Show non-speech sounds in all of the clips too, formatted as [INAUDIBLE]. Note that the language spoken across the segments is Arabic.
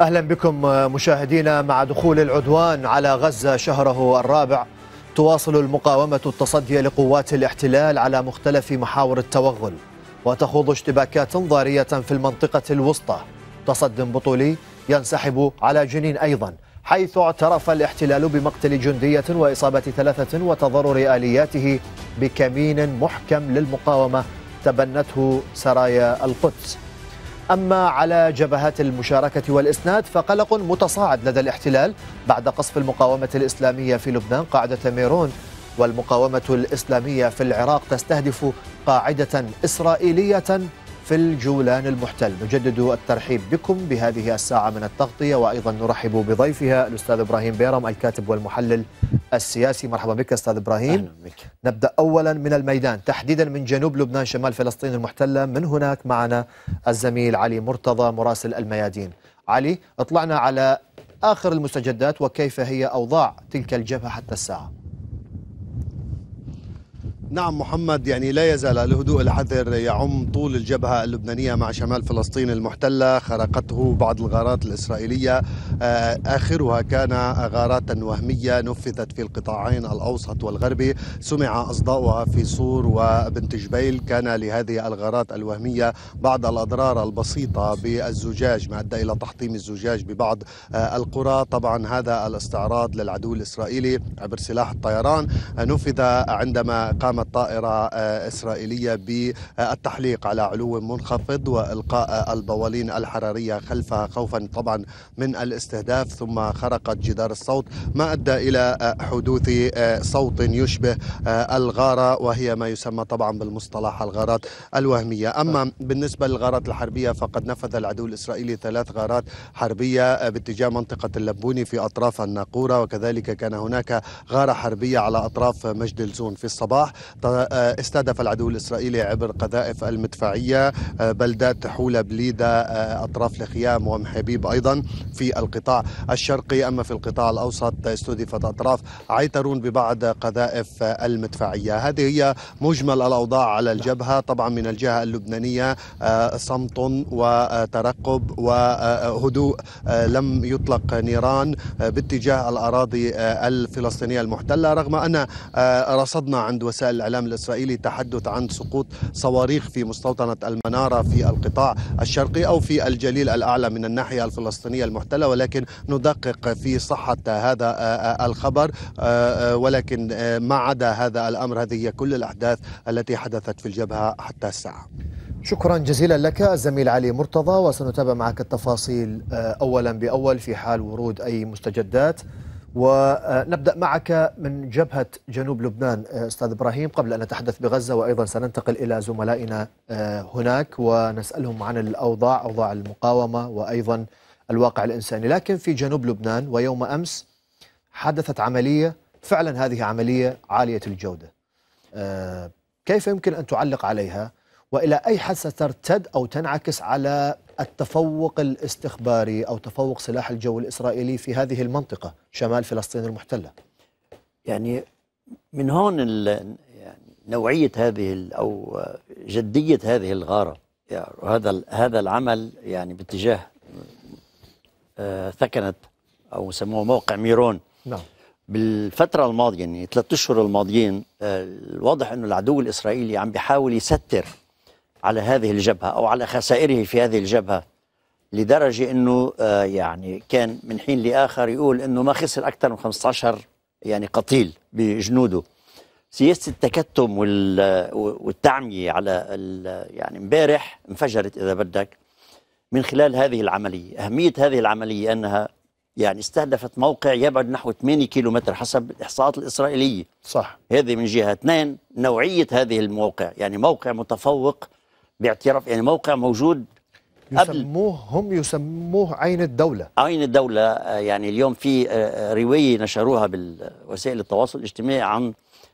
أهلا بكم مشاهدينا مع دخول العدوان على غزة شهره الرابع تواصل المقاومة التصدي لقوات الاحتلال على مختلف محاور التوغل وتخوض اشتباكات ضارية في المنطقة الوسطى تصد بطولي ينسحب على جنين أيضا حيث اعترف الاحتلال بمقتل جندية وإصابة ثلاثة وتضرر آلياته بكمين محكم للمقاومة تبنته سرايا القدس أما على جبهات المشاركة والإسناد فقلق متصاعد لدى الاحتلال بعد قصف المقاومة الإسلامية في لبنان قاعدة ميرون والمقاومة الإسلامية في العراق تستهدف قاعدة إسرائيلية في الجولان المحتل نجدد الترحيب بكم بهذه الساعة من التغطية وأيضا نرحب بضيفها الأستاذ إبراهيم بيرم الكاتب والمحلل السياسي مرحبا بك أستاذ إبراهيم أهلا بك. نبدأ أولا من الميدان تحديدا من جنوب لبنان شمال فلسطين المحتلة من هناك معنا الزميل علي مرتضى مراسل الميادين علي اطلعنا على آخر المستجدات وكيف هي أوضاع تلك الجبهة حتى الساعة نعم محمد يعني لا يزال الهدوء الحذر يعم طول الجبهة اللبنانية مع شمال فلسطين المحتلة خرقته بعض الغارات الإسرائيلية آه، آخرها كان غارات وهمية نفذت في القطاعين الأوسط والغربي سمع أصداؤها في صور وبنت جبيل كان لهذه الغارات الوهمية بعض الأضرار البسيطة بالزجاج ما أدى إلى تحطيم الزجاج ببعض آه، القرى طبعا هذا الاستعراض للعدو الإسرائيلي عبر سلاح الطيران نفذ عندما قام قامت طائرة آه، إسرائيلية بالتحليق على علو منخفض وإلقاء البوالين الحرارية خلفها خوفا طبعا من الاستهداف ثم خرقت جدار الصوت ما أدى إلى آه، حدوث آه، صوت يشبه الغارة وهي ما يسمى طبعا بالمصطلح الغارات الوهمية أما بالنسبة للغارات الحربية فقد نفذ العدو الإسرائيلي ثلاث غارات حربية باتجاه منطقة اللبوني في أطراف الناقورة وكذلك كان هناك غارة حربية على أطراف مجد الزون في الصباح آه، استهدف العدو الإسرائيلي عبر قذائف المدفعية آه، بلدات حولة بليدة آه، أطراف لخيام ومحبيب أيضا في القطاع الشرقي أما في القطاع الأوسط استهدفت أطراف عيترون ببعض قذائف المدفعية هذه هي مجمل الأوضاع على الجبهة طبعا من الجهة اللبنانية صمت وترقب وهدوء لم يطلق نيران باتجاه الأراضي الفلسطينية المحتلة رغم أن رصدنا عند وسائل الإعلام الإسرائيلي تحدث عن سقوط صواريخ في مستوطنة المنارة في القطاع الشرقي أو في الجليل الأعلى من الناحية الفلسطينية المحتلة ولكن ندقق في صحة هذا آه، آه، الخبر آه، ولكن ما عدا هذا الأمر هذه هي كل الأحداث التي حدثت في الجبهة حتى الساعة شكرا جزيلا لك الزميل علي مرتضى وسنتابع معك التفاصيل أولا بأول في حال ورود أي مستجدات ونبدا معك من جبهه جنوب لبنان آه، استاذ ابراهيم قبل ان نتحدث بغزه وايضا سننتقل الى زملائنا آه، هناك ونسالهم عن الاوضاع اوضاع المقاومه وايضا الواقع الانساني، لكن في جنوب لبنان ويوم امس حدثت عمليه فعلا هذه عمليه عاليه الجوده. آه، كيف يمكن ان تعلق عليها؟ والى اي حد سترتد او تنعكس على التفوق الاستخباري أو تفوق سلاح الجو الإسرائيلي في هذه المنطقة شمال فلسطين المحتلة يعني من هون يعني نوعية هذه أو جدية هذه الغارة يعني هذا هذا العمل يعني باتجاه آه ثكنت أو سموه موقع ميرون نعم بالفترة الماضية يعني ثلاثة أشهر الماضيين آه الواضح أنه العدو الإسرائيلي عم بيحاول يستر على هذه الجبهة أو على خسائره في هذه الجبهة لدرجة أنه آه، يعني كان من حين لآخر يقول أنه ما خسر أكثر من 15 يعني قتيل بجنوده سياسة التكتم آه، والتعمية على يعني امبارح انفجرت إذا بدك من خلال هذه العملية أهمية هذه العملية أنها يعني استهدفت موقع يبعد نحو 8 كيلومتر حسب الإحصاءات الإسرائيلية صح هذه من جهة اثنين نوعية هذه الموقع يعني موقع متفوق باعتراف يعني موقع موجود يسموه هم يسموه عين الدولة عين الدولة آه، يعني اليوم في آه، آه، رواية نشروها بالوسائل التواصل الاجتماعي عن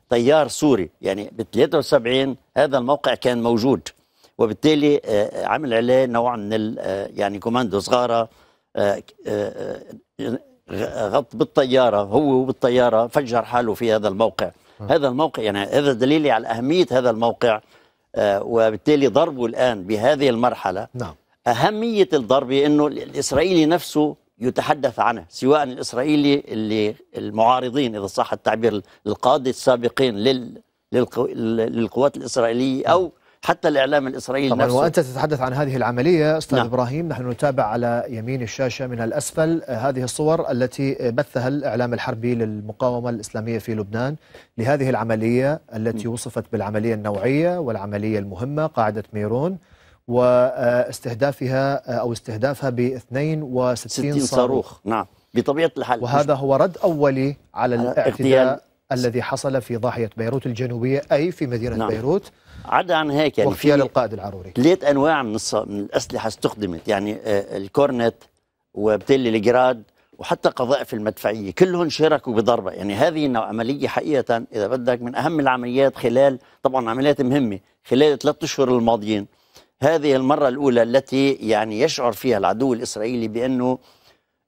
طيار سوري يعني ب 73 هذا الموقع كان موجود وبالتالي عمل عليه نوع من يعني كوماندو صغارة غط بالطيارة هو بالطيارة فجر حاله في هذا الموقع هذا الموقع يعني هذا دليلي على أهمية هذا الموقع وبالتالي ضربه الآن بهذه المرحلة نعم. أهمية الضرب أنه الإسرائيلي نفسه يتحدث عنه سواء الإسرائيلي اللي المعارضين إذا صح التعبير القادة السابقين لل للقوات الإسرائيلية أو نعم. حتى الإعلام الإسرائيلي طبعا نفسه وأنت تتحدث عن هذه العملية أستاذ نعم. إبراهيم نحن نتابع على يمين الشاشة من الأسفل آه، هذه الصور التي بثها الإعلام الحربي للمقاومة الإسلامية في لبنان لهذه العملية التي وصفت بالعملية النوعية والعملية المهمة قاعدة ميرون واستهدافها آه، أو استهدافها ب 62 صاروخ. صاروخ نعم بطبيعة الحال وهذا هو رد أولي على, على الاعتداء الذي حصل في ضاحية بيروت الجنوبية أي في مدينة نعم. بيروت عدا عن هيك يعني واختيار القائد العروري ثلاث انواع من, الص... من الاسلحه استخدمت يعني آه، الكورنت وبتلي الجراد وحتى قذائف المدفعيه كلهم شاركوا بضربه يعني هذه عمليه حقيقه اذا بدك من اهم العمليات خلال طبعا عمليات مهمه خلال ثلاثة اشهر الماضيين هذه المره الاولى التي يعني يشعر فيها العدو الاسرائيلي بانه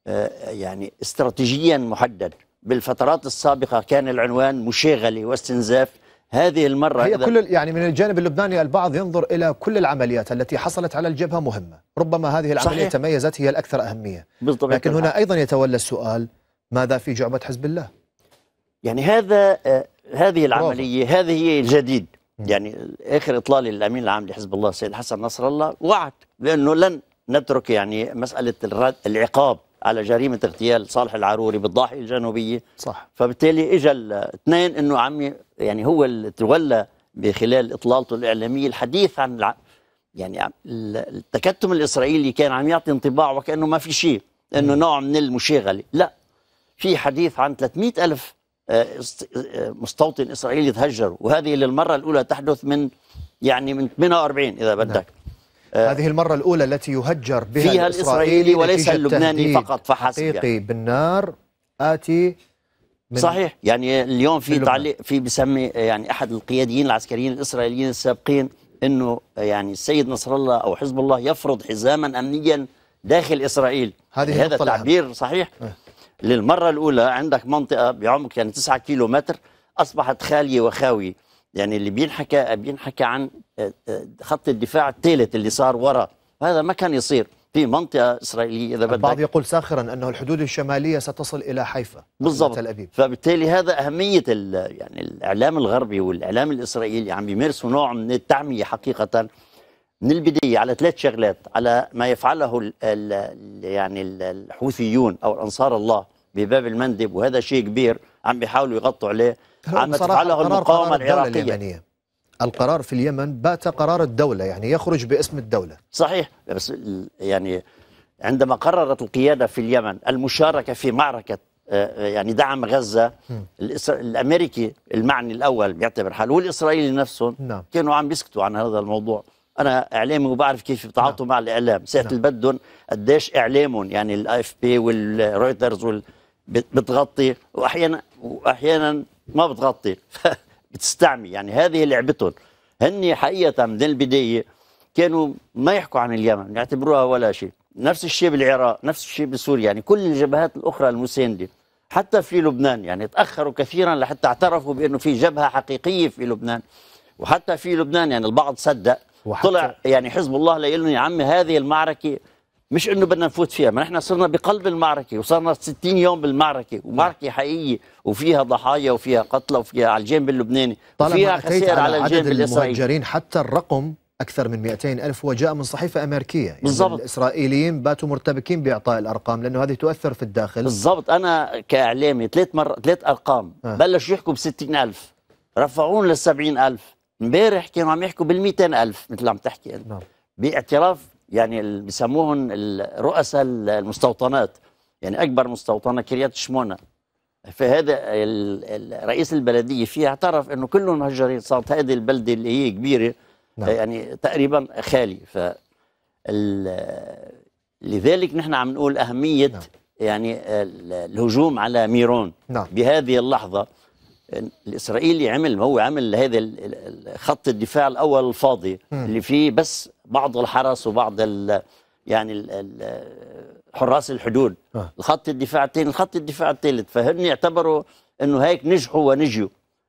آه، يعني استراتيجيا محدد بالفترات السابقه كان العنوان مشاغله واستنزاف هذه المرة هي كل يعني من الجانب اللبناني البعض ينظر إلى كل العمليات التي حصلت على الجبهة مهمة ربما هذه العملية صحيح. تميزت هي الأكثر أهمية بالطبع لكن هنا أيضا يتولى السؤال ماذا في جعبة حزب الله يعني هذا آه هذه العملية برافو. هذه هي الجديد يعني آخر إطلال الأمين العام لحزب الله السيد حسن نصر الله وعد بأنه لن نترك يعني مسألة العقاب على جريمه اغتيال صالح العروري بالضاحيه الجنوبيه صح فبالتالي اجى اثنين انه عم يعني هو اللي تولى بخلال اطلالته الاعلاميه الحديث عن الع... يعني التكتم الاسرائيلي كان عم يعطي انطباع وكانه ما في شيء انه نوع من المشاغله لا في حديث عن 300 الف آه، آه، مستوطن اسرائيلي تهجروا وهذه للمره الاولى تحدث من يعني من 48 اذا بدك نعم. آه، هذه المرة الأولى التي يهجر بها فيها الإسرائيلي وليس اللبناني فقط فحسب حقيقي يعني. بالنار آتي من صحيح يعني اليوم في تعليق في بسمي يعني أحد القياديين العسكريين الإسرائيليين السابقين أنه يعني السيد نصر الله أو حزب الله يفرض حزاما أمنيا داخل إسرائيل هذه هذا التعبير صحيح أه. للمرة الأولى عندك منطقة بعمق يعني 9 كيلو أصبحت خالية وخاوية يعني اللي بينحكى بينحكى عن آه، آه، خط الدفاع الثالث اللي صار ورا هذا ما كان يصير في منطقه اسرائيليه اذا بدك البعض يقول ساخرا انه الحدود الشماليه ستصل الى حيفا بالضبط تل ابيب فبالتالي هذا اهميه يعني الاعلام الغربي والاعلام الاسرائيلي عم بيمارسوا نوع من التعميه حقيقه من البدايه على ثلاث شغلات على ما يفعله الـ الـ يعني الحوثيون او انصار الله بباب المندب وهذا شيء كبير عم بيحاولوا يغطوا عليه عم تفعله المقاومه العراقيه القرار في اليمن بات قرار الدوله يعني يخرج باسم الدوله صحيح بس يعني عندما قررت القياده في اليمن المشاركه في معركه آه، آه، يعني دعم غزه الامريكي المعني الاول بيعتبر حاله والاسرائيلي نفسهم نعم. كانوا عم بيسكتوا عن هذا الموضوع انا اعلامي وبعرف كيف بتعاطوا نعم. مع الاعلام ساعه نعم. بدهم قديش اعلامهم يعني الاي اف بي والرويترز وال بتغطي واحيانا واحيانا ما بتغطي [LAUGHS] بتستعمي يعني هذه لعبتهم هن حقيقه من البدايه كانوا ما يحكوا عن اليمن يعتبروها ولا شيء نفس الشيء بالعراق نفس الشيء بسوريا يعني كل الجبهات الاخرى المسانده حتى في لبنان يعني تاخروا كثيرا لحتى اعترفوا بانه في جبهه حقيقيه في لبنان وحتى في لبنان يعني البعض صدق وحتى طلع يعني حزب الله يقول يا عمي هذه المعركه مش انه بدنا نفوت فيها ما نحن صرنا بقلب المعركه وصرنا 60 يوم بالمعركه ومعركه حقيقيه وفيها ضحايا وفيها قتلى وفيها على الجانب اللبناني وفيها خسائر على, على الجانب الاسرائيلي حتى الرقم اكثر من 200 الف وجاء من صحيفه امريكيه يعني بالضبط الاسرائيليين باتوا مرتبكين باعطاء الارقام لانه هذه تؤثر في الداخل بالضبط انا كاعلامي ثلاث مر ثلاث ارقام آه. بلشوا يحكوا ب 60000 رفعون لل 70000 امبارح كانوا عم يحكوا بال الف مثل عم تحكي انت نعم. باعتراف يعني بسموهم رؤساء المستوطنات يعني اكبر مستوطنه كريات شمونه فهذا رئيس البلديه فيها اعترف انه كلهم مهجرين صارت هذه البلده اللي هي كبيره نعم. يعني تقريبا خالي ف لذلك نحن عم نقول اهميه نعم. يعني الهجوم على ميرون نعم. بهذه اللحظه الاسرائيلي عمل هو عمل هذا خط الدفاع الاول الفاضي م. اللي فيه بس بعض الحرس وبعض الـ يعني الـ حراس الحدود أه. الخط الدفاع الثاني الخط الدفاع الثالث فهن يعتبروا انه هيك نجحوا ونجوا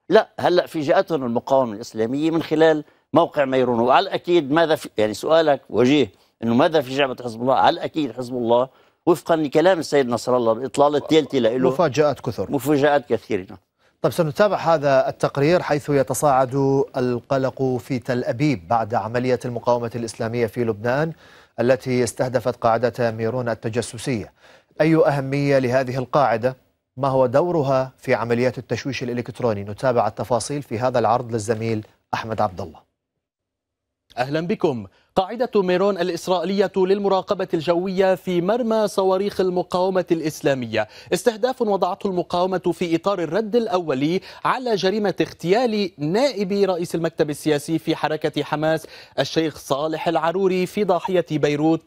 لا هلا في جاءتهم المقاومه الاسلاميه من خلال موقع ميرون وعلى الاكيد ماذا في يعني سؤالك وجيه انه ماذا في جعبه حزب الله على الاكيد حزب الله وفقا لكلام السيد نصر الله الاطلاله الثالثه له مفاجات كثر مفاجات كثيره طيب سنتابع هذا التقرير حيث يتصاعد القلق في تل أبيب بعد عملية المقاومة الإسلامية في لبنان التي استهدفت قاعدة ميرون التجسسية أي أهمية لهذه القاعدة ما هو دورها في عمليات التشويش الإلكتروني نتابع التفاصيل في هذا العرض للزميل أحمد عبد الله أهلا بكم قاعدة ميرون الإسرائيلية للمراقبة الجوية في مرمى صواريخ المقاومة الإسلامية استهداف وضعته المقاومة في إطار الرد الأولي على جريمة اغتيال نائب رئيس المكتب السياسي في حركة حماس الشيخ صالح العروري في ضاحية بيروت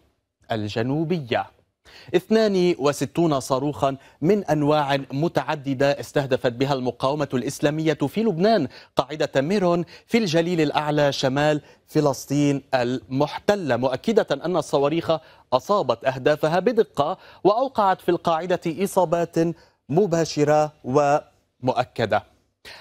الجنوبية 62 صاروخا من أنواع متعددة استهدفت بها المقاومة الإسلامية في لبنان قاعدة ميرون في الجليل الأعلى شمال فلسطين المحتلة مؤكدة أن الصواريخ أصابت أهدافها بدقة وأوقعت في القاعدة إصابات مباشرة ومؤكدة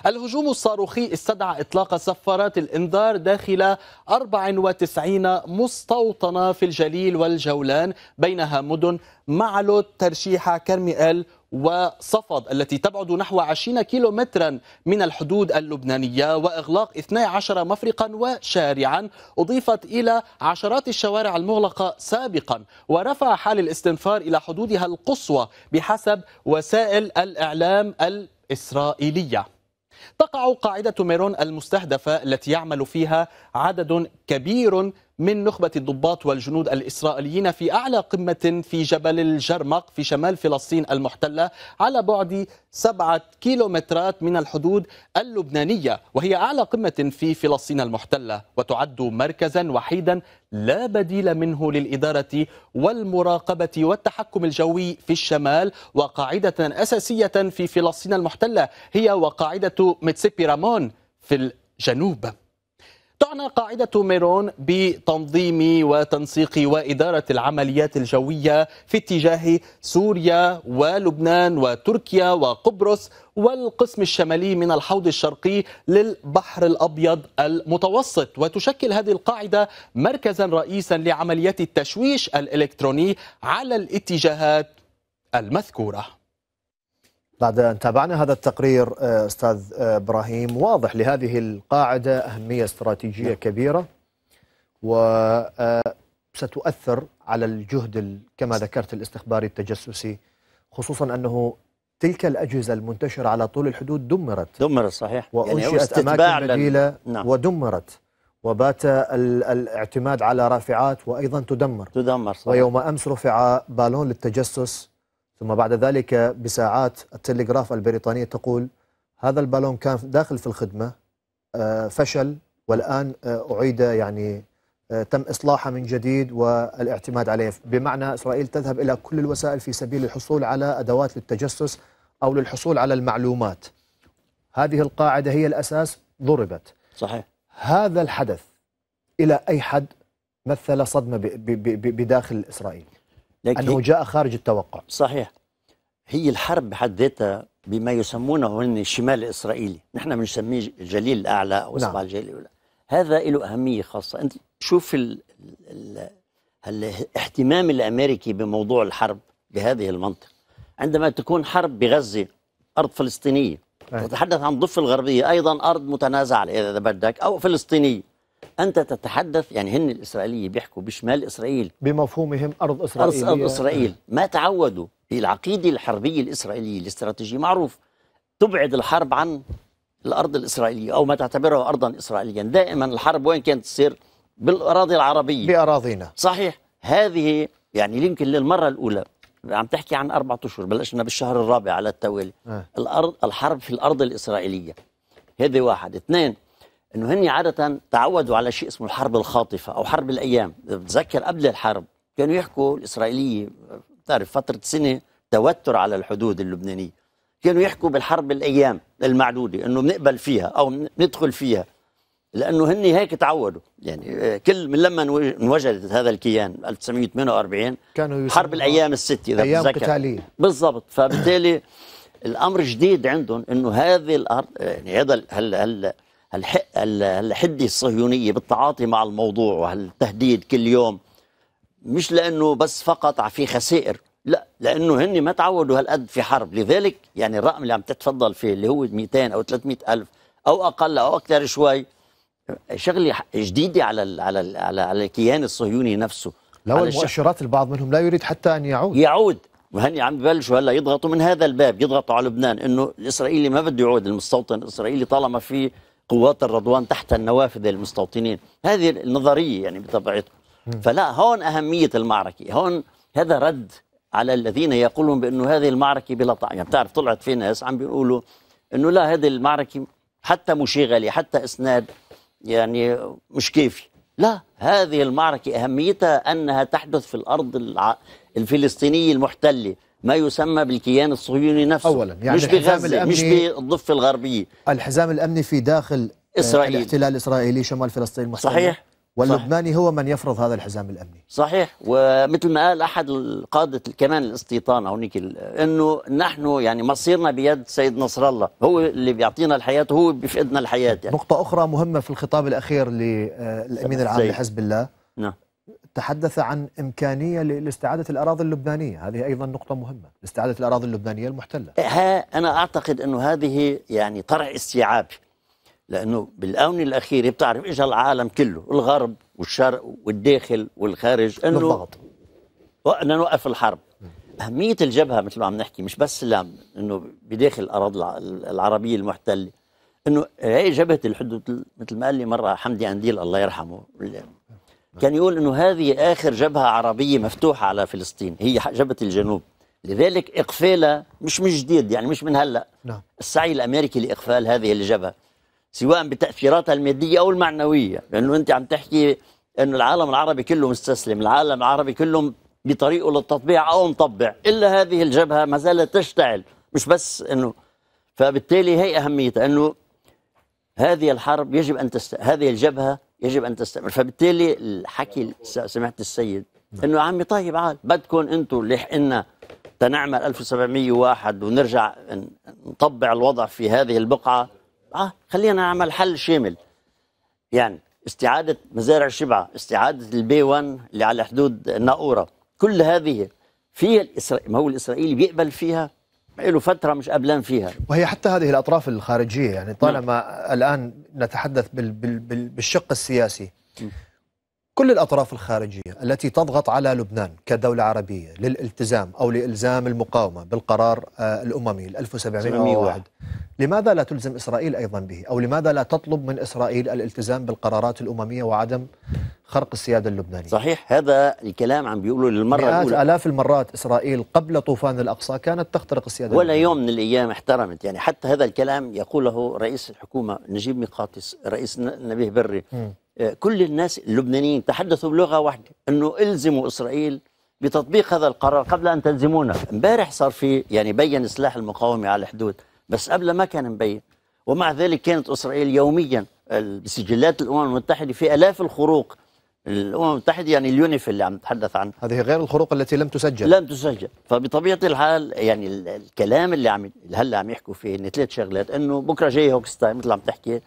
الهجوم الصاروخي استدعى إطلاق سفارات الإنذار داخل 94 مستوطنة في الجليل والجولان بينها مدن معلوت ترشيحة كرميال وصفد التي تبعد نحو 20 كيلومترا من الحدود اللبنانية وإغلاق 12 مفرقا وشارعا أضيفت إلى عشرات الشوارع المغلقة سابقا ورفع حال الاستنفار إلى حدودها القصوى بحسب وسائل الإعلام الإسرائيلية تقع قاعدة ميرون المستهدفة التي يعمل فيها عدد كبير من نخبة الضباط والجنود الإسرائيليين في أعلى قمة في جبل الجرمق في شمال فلسطين المحتلة على بعد سبعة كيلومترات من الحدود اللبنانية وهي أعلى قمة في فلسطين المحتلة وتعد مركزا وحيدا لا بديل منه للإدارة والمراقبة والتحكم الجوي في الشمال وقاعدة أساسية في فلسطين المحتلة هي وقاعدة متسيبي رامون في الجنوب تعنى قاعدة ميرون بتنظيم وتنسيق وإدارة العمليات الجوية في اتجاه سوريا ولبنان وتركيا وقبرص والقسم الشمالي من الحوض الشرقي للبحر الأبيض المتوسط وتشكل هذه القاعدة مركزا رئيسا لعمليات التشويش الإلكتروني على الاتجاهات المذكوره بعد أن تابعنا هذا التقرير آه، أستاذ آه، إبراهيم واضح لهذه القاعدة أهمية استراتيجية نعم. كبيرة وستؤثر آه، على الجهد كما ذكرت الاستخباري التجسسي خصوصا أنه تلك الأجهزة المنتشرة على طول الحدود دمرت دمرت صحيح وأنشئت يعني أماكن بديلة نعم. ودمرت وبات الاعتماد على رافعات وأيضا تدمر تدمر صحيح. ويوم أمس رفع بالون للتجسس ثم بعد ذلك بساعات التلغراف البريطانية تقول هذا البالون كان داخل في الخدمة آه، فشل والآن آه، أعيد يعني آه، تم إصلاحه من جديد والاعتماد عليه بمعنى إسرائيل تذهب إلى كل الوسائل في سبيل الحصول على أدوات للتجسس أو للحصول على المعلومات هذه القاعدة هي الأساس ضربت صحيح هذا الحدث إلى أي حد مثل صدمة بداخل إسرائيل لكن أنه جاء خارج التوقع صحيح هي الحرب بحد ذاتها بما يسمونه هن الشمال الإسرائيلي نحن بنسميه الجليل الأعلى أو نعم. الجليل هذا له أهمية خاصة أنت شوف ال... ال... الاهتمام الأمريكي بموضوع الحرب بهذه المنطقة عندما تكون حرب بغزة أرض فلسطينية تتحدث عن الضفة الغربية أيضا أرض متنازعة إذا بدك أو فلسطينية انت تتحدث يعني هن الاسرائيليه بيحكوا بشمال اسرائيل بمفهومهم ارض اسرائيل ارض اسرائيل ما تعودوا العقيده الحربيه الاسرائيليه الاستراتيجيه معروف تبعد الحرب عن الارض الاسرائيليه او ما تعتبره ارضا اسرائيليا دائما الحرب وين كانت تصير بالاراضي العربيه باراضينا صحيح هذه يعني يمكن للمره الاولى عم تحكي عن اربع اشهر بلشنا بالشهر الرابع على التوالي أه. الارض الحرب في الارض الاسرائيليه هذه واحد اثنين انه هن عاده تعودوا على شيء اسمه الحرب الخاطفه او حرب الايام بتذكر قبل الحرب كانوا يحكوا الاسرائيليه بتعرف فتره سنه توتر على الحدود اللبنانيه كانوا يحكوا بالحرب الايام المعدوده انه بنقبل فيها او ندخل فيها لانه هن هيك تعودوا يعني كل من لما انوجدت هذا الكيان 1948 كانوا حرب الايام الست اذا ايام قتاليه بالضبط فبالتالي الامر جديد عندهم انه هذه الارض يعني هذا هل هل الحده الصهيونيه بالتعاطي مع الموضوع وهالتهديد كل يوم مش لانه بس فقط في خسائر لا لانه هن ما تعودوا هالقد في حرب لذلك يعني الرقم اللي عم تتفضل فيه اللي هو 200 او 300 الف او اقل او اكثر شوي شغله جديده على الـ على الـ على, الكيان الصهيوني نفسه لو المؤشرات البعض منهم لا يريد حتى ان يعود يعود وهن عم ببلشوا هلا يضغطوا من هذا الباب يضغطوا على لبنان انه الاسرائيلي ما بده يعود المستوطن الاسرائيلي طالما في قوات الرضوان تحت النوافذ المستوطنين هذه النظرية يعني بطبيعتهم فلا هون أهمية المعركة هون هذا رد على الذين يقولون بأنه هذه المعركة بلا طعم يعني بتعرف طلعت في ناس عم بيقولوا أنه لا هذه المعركة حتى مشغلة حتى إسناد يعني مش كيفي لا هذه المعركة أهميتها أنها تحدث في الأرض الفلسطينية المحتلة ما يسمى بالكيان الصهيوني نفسه أولا يعني مش بغزة مش بالضفة الغربية الحزام الأمني في داخل آه، إسرائيل الاحتلال الإسرائيلي شمال فلسطين المحتلة صحيح واللبناني صح. هو من يفرض هذا الحزام الامني صحيح ومثل ما قال احد قاده كمان الاستيطان هونيك انه نحن يعني مصيرنا بيد سيد نصر الله هو اللي بيعطينا الحياه هو بيفقدنا الحياه يعني. نقطه اخرى مهمه في الخطاب الاخير للامين آه، العام لحزب الله نعم تحدث عن إمكانية لاستعادة الأراضي اللبنانية هذه أيضا نقطة مهمة لاستعادة الأراضي اللبنانية المحتلة أنا أعتقد أنه هذه يعني طرح استيعاب لأنه بالآونة الأخيرة بتعرف إجا العالم كله الغرب والشرق والداخل والخارج أنه بالضغط بدنا نوقف الحرب أهمية الجبهة مثل ما عم نحكي مش بس أنه بداخل الأراضي العربية المحتلة أنه هي جبهة الحدود مثل ما قال لي مرة حمدي أنديل الله يرحمه كان يقول انه هذه اخر جبهه عربيه مفتوحه على فلسطين هي جبهه الجنوب لذلك اقفالها مش من جديد يعني مش من هلا نعم. السعي الامريكي لاقفال هذه الجبهه سواء بتاثيراتها الماديه او المعنويه لانه انت عم تحكي انه العالم العربي كله مستسلم العالم العربي كله بطريقه للتطبيع او مطبع الا هذه الجبهه ما زالت تشتعل مش بس انه فبالتالي هي اهميتها انه هذه الحرب يجب ان تست... هذه الجبهه يجب ان تستمر فبالتالي الحكي سمعت السيد نعم. انه يا عمي طيب عاد بدكم انتم اللي حقنا تنعمل 1701 ونرجع نطبع الوضع في هذه البقعه اه خلينا نعمل حل شامل يعني استعاده مزارع شبعه استعاده البي 1 اللي على حدود ناقوره كل هذه في ما هو الاسرائيلي بيقبل فيها له فتره مش قبلان فيها وهي حتى هذه الاطراف الخارجيه يعني طالما نعم. الان نتحدث بالشق السياسي كل الأطراف الخارجية التي تضغط على لبنان كدولة عربية للالتزام أو لإلزام المقاومة بالقرار آه، الأممي 1701 لماذا لا تلزم إسرائيل أيضا به أو لماذا لا تطلب من إسرائيل الالتزام بالقرارات الأممية وعدم خرق السيادة اللبنانية صحيح هذا الكلام عم بيقولوا للمرة مئات الأولى آلاف المرات إسرائيل قبل طوفان الأقصى كانت تخترق السيادة ولا اللبنانية. يوم من الأيام احترمت يعني حتى هذا الكلام يقوله رئيس الحكومة نجيب ميقاتس رئيس نبيه بري م. كل الناس اللبنانيين تحدثوا بلغه واحده انه الزموا اسرائيل بتطبيق هذا القرار قبل ان تلزمونا امبارح صار في يعني بين سلاح المقاومه على الحدود بس قبل ما كان مبين ومع ذلك كانت اسرائيل يوميا بسجلات الامم المتحده في الاف الخروق الامم المتحده يعني اليونيف اللي عم نتحدث عنه هذه غير الخروق التي لم تسجل لم تسجل فبطبيعه الحال يعني الكلام اللي عم هلا عم يحكوا فيه ثلاث شغلات انه بكره جاي هوكستاين مثل عم تحكي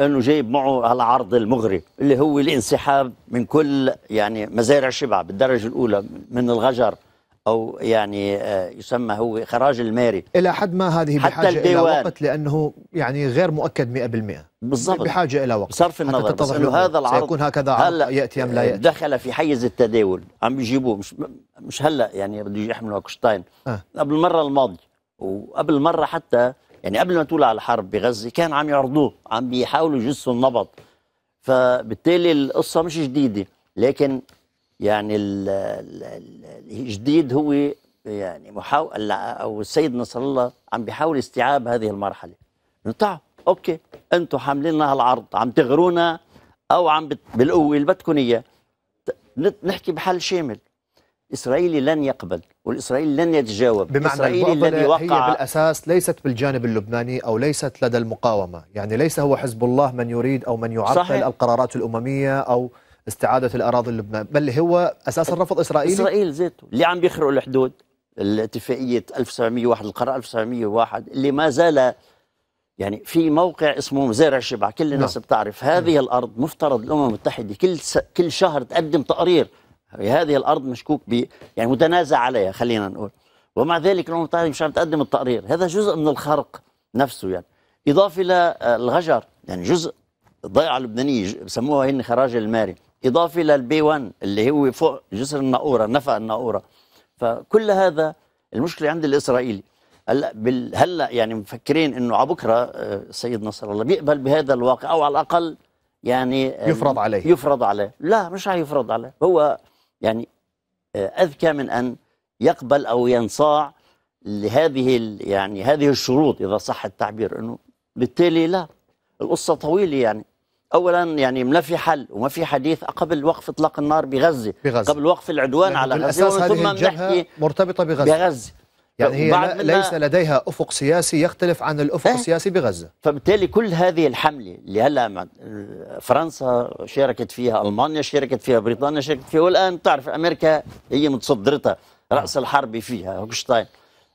انه جايب معه هالعرض المغري اللي هو الانسحاب من كل يعني مزارع شبع بالدرجه الاولى من الغجر او يعني آه، يسمى هو خراج الماري الى حد ما هذه حتى بحاجه الى وقت لانه يعني غير مؤكد 100% بالضبط بحاجه الى وقت بصرف النظر بس انه هذا العرض سيكون هكذا عرض هلا ياتي ام لا آه، ياتي دخل في حيز التداول عم بيجيبوه مش مش هلا يعني بده يحملوا اكشتاين أه. قبل المره الماضيه وقبل مره حتى يعني قبل ما تولع على الحرب بغزه كان عم يعرضوه عم بيحاولوا يجسوا النبض فبالتالي القصه مش جديده لكن يعني الجديد هو يعني محاول او السيد نصر الله عم بيحاول استيعاب هذه المرحله تعالوا طيب، اوكي انتم حاملين لنا هالعرض عم تغرونا او عم بالقوه اللي بدكم اياه نحكي بحل شامل إسرائيلي لن يقبل والإسرائيلي لن يتجاوب بمعنى إسرائيلي الذي وقع هي بالأساس ليست بالجانب اللبناني أو ليست لدى المقاومة يعني ليس هو حزب الله من يريد أو من يعطل صحيح. القرارات الأممية أو استعادة الأراضي اللبنانية بل هو أساس طيب. الرفض إسرائيلي إسرائيل ذاته اللي عم بيخرقوا الحدود الاتفاقية 1901 القرار 1901 اللي ما زال يعني في موقع اسمه مزارع شبع كل الناس نعم. بتعرف هذه نعم. الأرض مفترض الأمم المتحدة كل س... كل شهر تقدم تقرير هذه الارض مشكوك ب يعني متنازع عليها خلينا نقول ومع ذلك الامم المتحده مش عم تقدم التقرير هذا جزء من الخرق نفسه يعني اضافه الى آه، الغجر يعني جزء الضيعه اللبنانيه بسموها هن خراج الماري اضافه الى البي 1 اللي هو فوق جسر الناقوره نفق الناقوره فكل هذا المشكله عند الاسرائيلي هلا بال... هلا يعني مفكرين انه على بكره السيد آه، نصر الله بيقبل بهذا الواقع او على الاقل يعني آه، يفرض عليه يفرض عليه لا مش حيفرض عليه هو يعني آه، اذكى من ان يقبل او ينصاع لهذه يعني هذه الشروط اذا صح التعبير انه بالتالي لا القصه طويله يعني اولا يعني ما في حل وما في حديث قبل وقف اطلاق النار بغزه, بغزة. قبل وقف العدوان يعني على غزه ثم بنحكي مرتبطه بغزه بغزه يعني هي ليس لديها افق سياسي يختلف عن الافق أه؟ السياسي بغزه فبالتالي كل هذه الحمله اللي هلا فرنسا شاركت فيها المانيا شاركت فيها بريطانيا شاركت فيها والان تعرف امريكا هي متصدرتها راس الحرب فيها هوكشتاين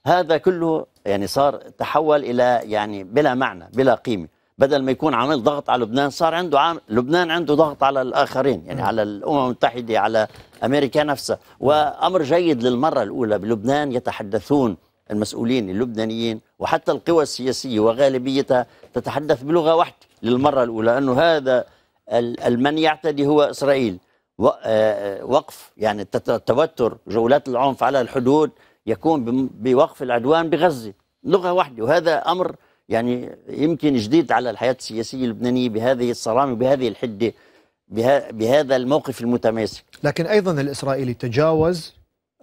هذا كله يعني صار تحول الى يعني بلا معنى بلا قيمه بدل ما يكون عامل ضغط على لبنان صار عنده عام لبنان عنده ضغط على الاخرين يعني م. على الامم المتحده على امريكا نفسها وامر جيد للمره الاولى بلبنان يتحدثون المسؤولين اللبنانيين وحتى القوى السياسيه وغالبيتها تتحدث بلغه واحده للمره الاولى انه هذا من يعتدي هو اسرائيل آه، وقف يعني التوتر جولات العنف على الحدود يكون بوقف العدوان بغزه لغه واحده وهذا امر يعني يمكن جديد على الحياة السياسية اللبنانية بهذه الصرامة بهذه الحدة بها بهذا الموقف المتماسك لكن أيضا الإسرائيلي تجاوز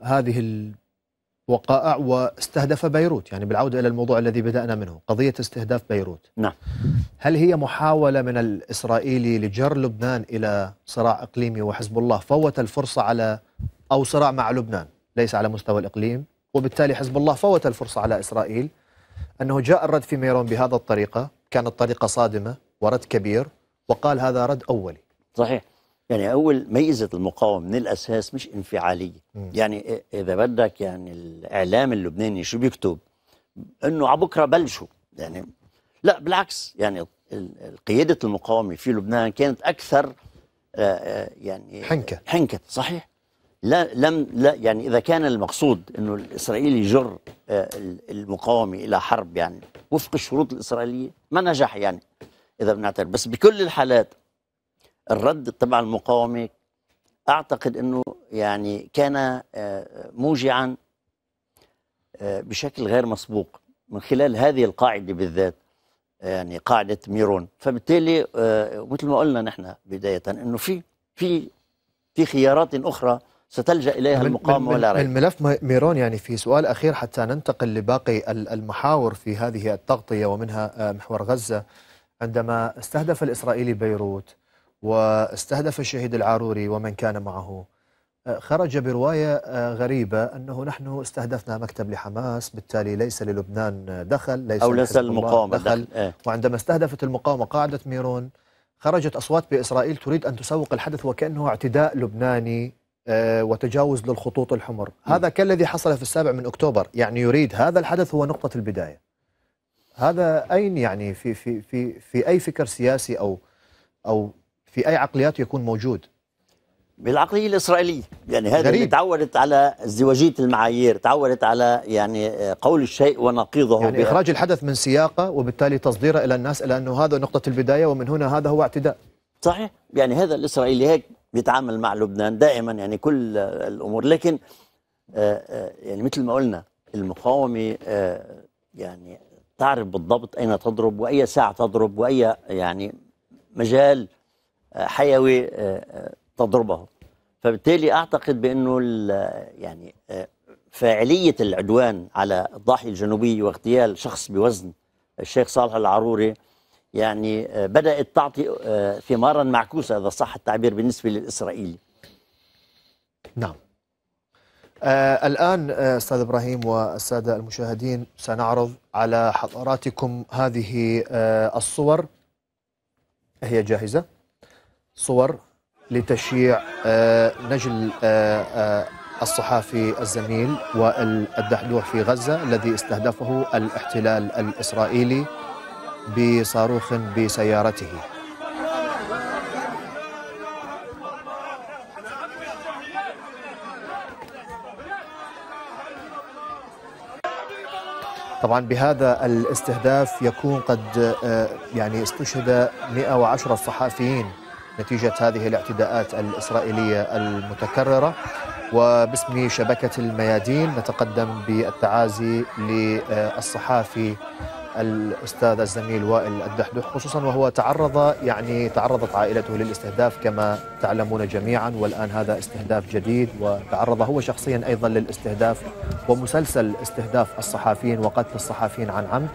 هذه الوقائع واستهدف بيروت يعني بالعودة إلى الموضوع الذي بدأنا منه قضية استهداف بيروت نعم هل هي محاولة من الإسرائيلي لجر لبنان إلى صراع إقليمي وحزب الله فوت الفرصة على أو صراع مع لبنان ليس على مستوى الإقليم وبالتالي حزب الله فوت الفرصة على إسرائيل أنه جاء الرد في ميرون بهذا الطريقة كانت طريقة صادمة ورد كبير وقال هذا رد أولي صحيح يعني أول ميزة المقاومة من الأساس مش انفعالية م. يعني إذا بدك يعني الإعلام اللبناني شو بيكتب أنه على بكرة بلشوا يعني لا بالعكس يعني قيادة المقاومة في لبنان كانت أكثر يعني حنكة حنكة صحيح لا لم لا يعني اذا كان المقصود انه الاسرائيلي يجر آه، المقاومه الى حرب يعني وفق الشروط الاسرائيليه ما نجح يعني اذا بنعترف بس بكل الحالات الرد تبع المقاومه اعتقد انه يعني كان آه، موجعا آه، بشكل غير مسبوق من خلال هذه القاعده بالذات يعني قاعده ميرون فبالتالي مثل ما قلنا نحن بدايه انه في في في خيارات اخرى ستلجأ إليها المقام ولا ريب الملف ميرون يعني في سؤال أخير حتى ننتقل لباقي المحاور في هذه التغطية ومنها آه، محور غزة عندما استهدف الإسرائيلي بيروت واستهدف الشهيد العاروري ومن كان معه آه، خرج برواية آه، غريبة أنه نحن استهدفنا مكتب لحماس بالتالي ليس للبنان دخل ليس أو ليس المقاومة دخل, دخل. إيه. وعندما استهدفت المقاومة قاعدة ميرون خرجت أصوات بإسرائيل تريد أن تسوق الحدث وكأنه اعتداء لبناني آه، وتجاوز للخطوط الحمر هذا كالذي حصل في السابع من أكتوبر يعني يريد هذا الحدث هو نقطة البداية هذا أين يعني في, في, في, في أي فكر سياسي أو, أو في أي عقليات يكون موجود بالعقلية الإسرائيلية يعني هذا غريب. اللي تعودت على ازدواجية المعايير تعودت على يعني قول الشيء ونقيضه يعني بها. إخراج الحدث من سياقه وبالتالي تصديره إلى الناس إلى أنه هذا نقطة البداية ومن هنا هذا هو اعتداء صحيح يعني هذا الإسرائيلي هيك بيتعامل مع لبنان دائما يعني كل الامور لكن آه، آه، يعني مثل ما قلنا المقاومه آه، يعني تعرف بالضبط اين تضرب واي ساعه تضرب واي يعني مجال حيوي تضربه فبالتالي اعتقد بانه يعني فاعليه العدوان على الضاحيه الجنوبيه واغتيال شخص بوزن الشيخ صالح العروري يعني آه، بدأت تعطي آه، ثمارا معكوسة إذا صح التعبير بالنسبة للإسرائيلي نعم آه الآن آه، أستاذ إبراهيم والسادة المشاهدين سنعرض على حضراتكم هذه آه الصور هي جاهزة صور لتشييع آه نجل آه آه الصحافي الزميل والدحدوح في غزة الذي استهدفه الاحتلال الإسرائيلي بصاروخ بسيارته طبعا بهذا الاستهداف يكون قد آه، يعني استشهد 110 صحفيين نتيجة هذه الاعتداءات الإسرائيلية المتكررة وباسم شبكة الميادين نتقدم بالتعازي للصحافي الاستاذ الزميل وائل الدحدح خصوصا وهو تعرض يعني تعرضت عائلته للاستهداف كما تعلمون جميعا والان هذا استهداف جديد وتعرض هو شخصيا ايضا للاستهداف ومسلسل استهداف الصحفيين وقتل الصحفيين عن عمد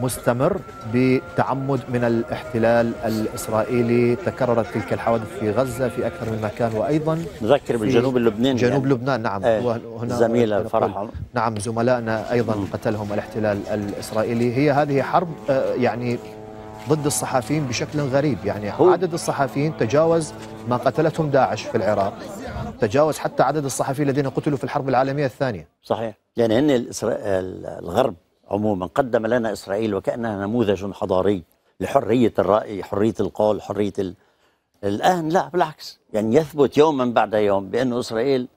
مستمر بتعمد من الاحتلال الإسرائيلي تكررت تلك الحوادث في غزة في أكثر من مكان وأيضا نذكر بالجنوب اللبناني جنوب يعني لبنان نعم آه هنا زميلة فرحهم نعم زملائنا أيضا م. قتلهم الاحتلال الإسرائيلي هي هذه حرب آه، يعني ضد الصحفيين بشكل غريب يعني هو. عدد الصحفيين تجاوز ما قتلتهم داعش في العراق تجاوز حتى عدد الصحفيين الذين قتلوا في الحرب العالمية الثانية صحيح يعني هن الغرب عموما قدم لنا إسرائيل وكأنها نموذج حضاري لحرية الرأي حرية القول حرية ال... الآن لا بالعكس يعني يثبت يوما بعد يوم بأن إسرائيل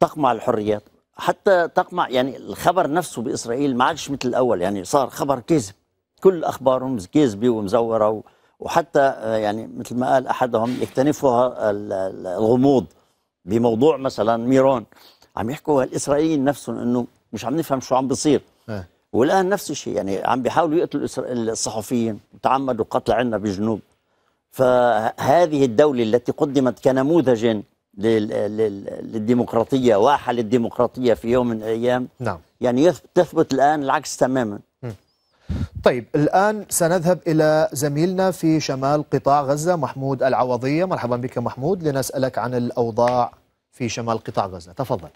تقمع الحريات حتى تقمع يعني الخبر نفسه بإسرائيل ما عادش مثل الأول يعني صار خبر كذب كل أخبارهم كذبة ومزورة وحتى آه، يعني مثل ما قال أحدهم يكتنفها الغموض بموضوع مثلا ميرون عم يحكوا الإسرائيليين نفسهم أنه مش عم نفهم شو عم بصير آه. والان نفس الشيء يعني عم بيحاولوا يقتلوا الصحفيين وتعمدوا قتل عنا بالجنوب فهذه الدوله التي قدمت كنموذج للديمقراطيه واحه للديمقراطيه في يوم من الايام نعم يعني تثبت الان العكس تماما طيب الآن سنذهب إلى زميلنا في شمال قطاع غزة محمود العوضية مرحبا بك محمود لنسألك عن الأوضاع في شمال قطاع غزة تفضل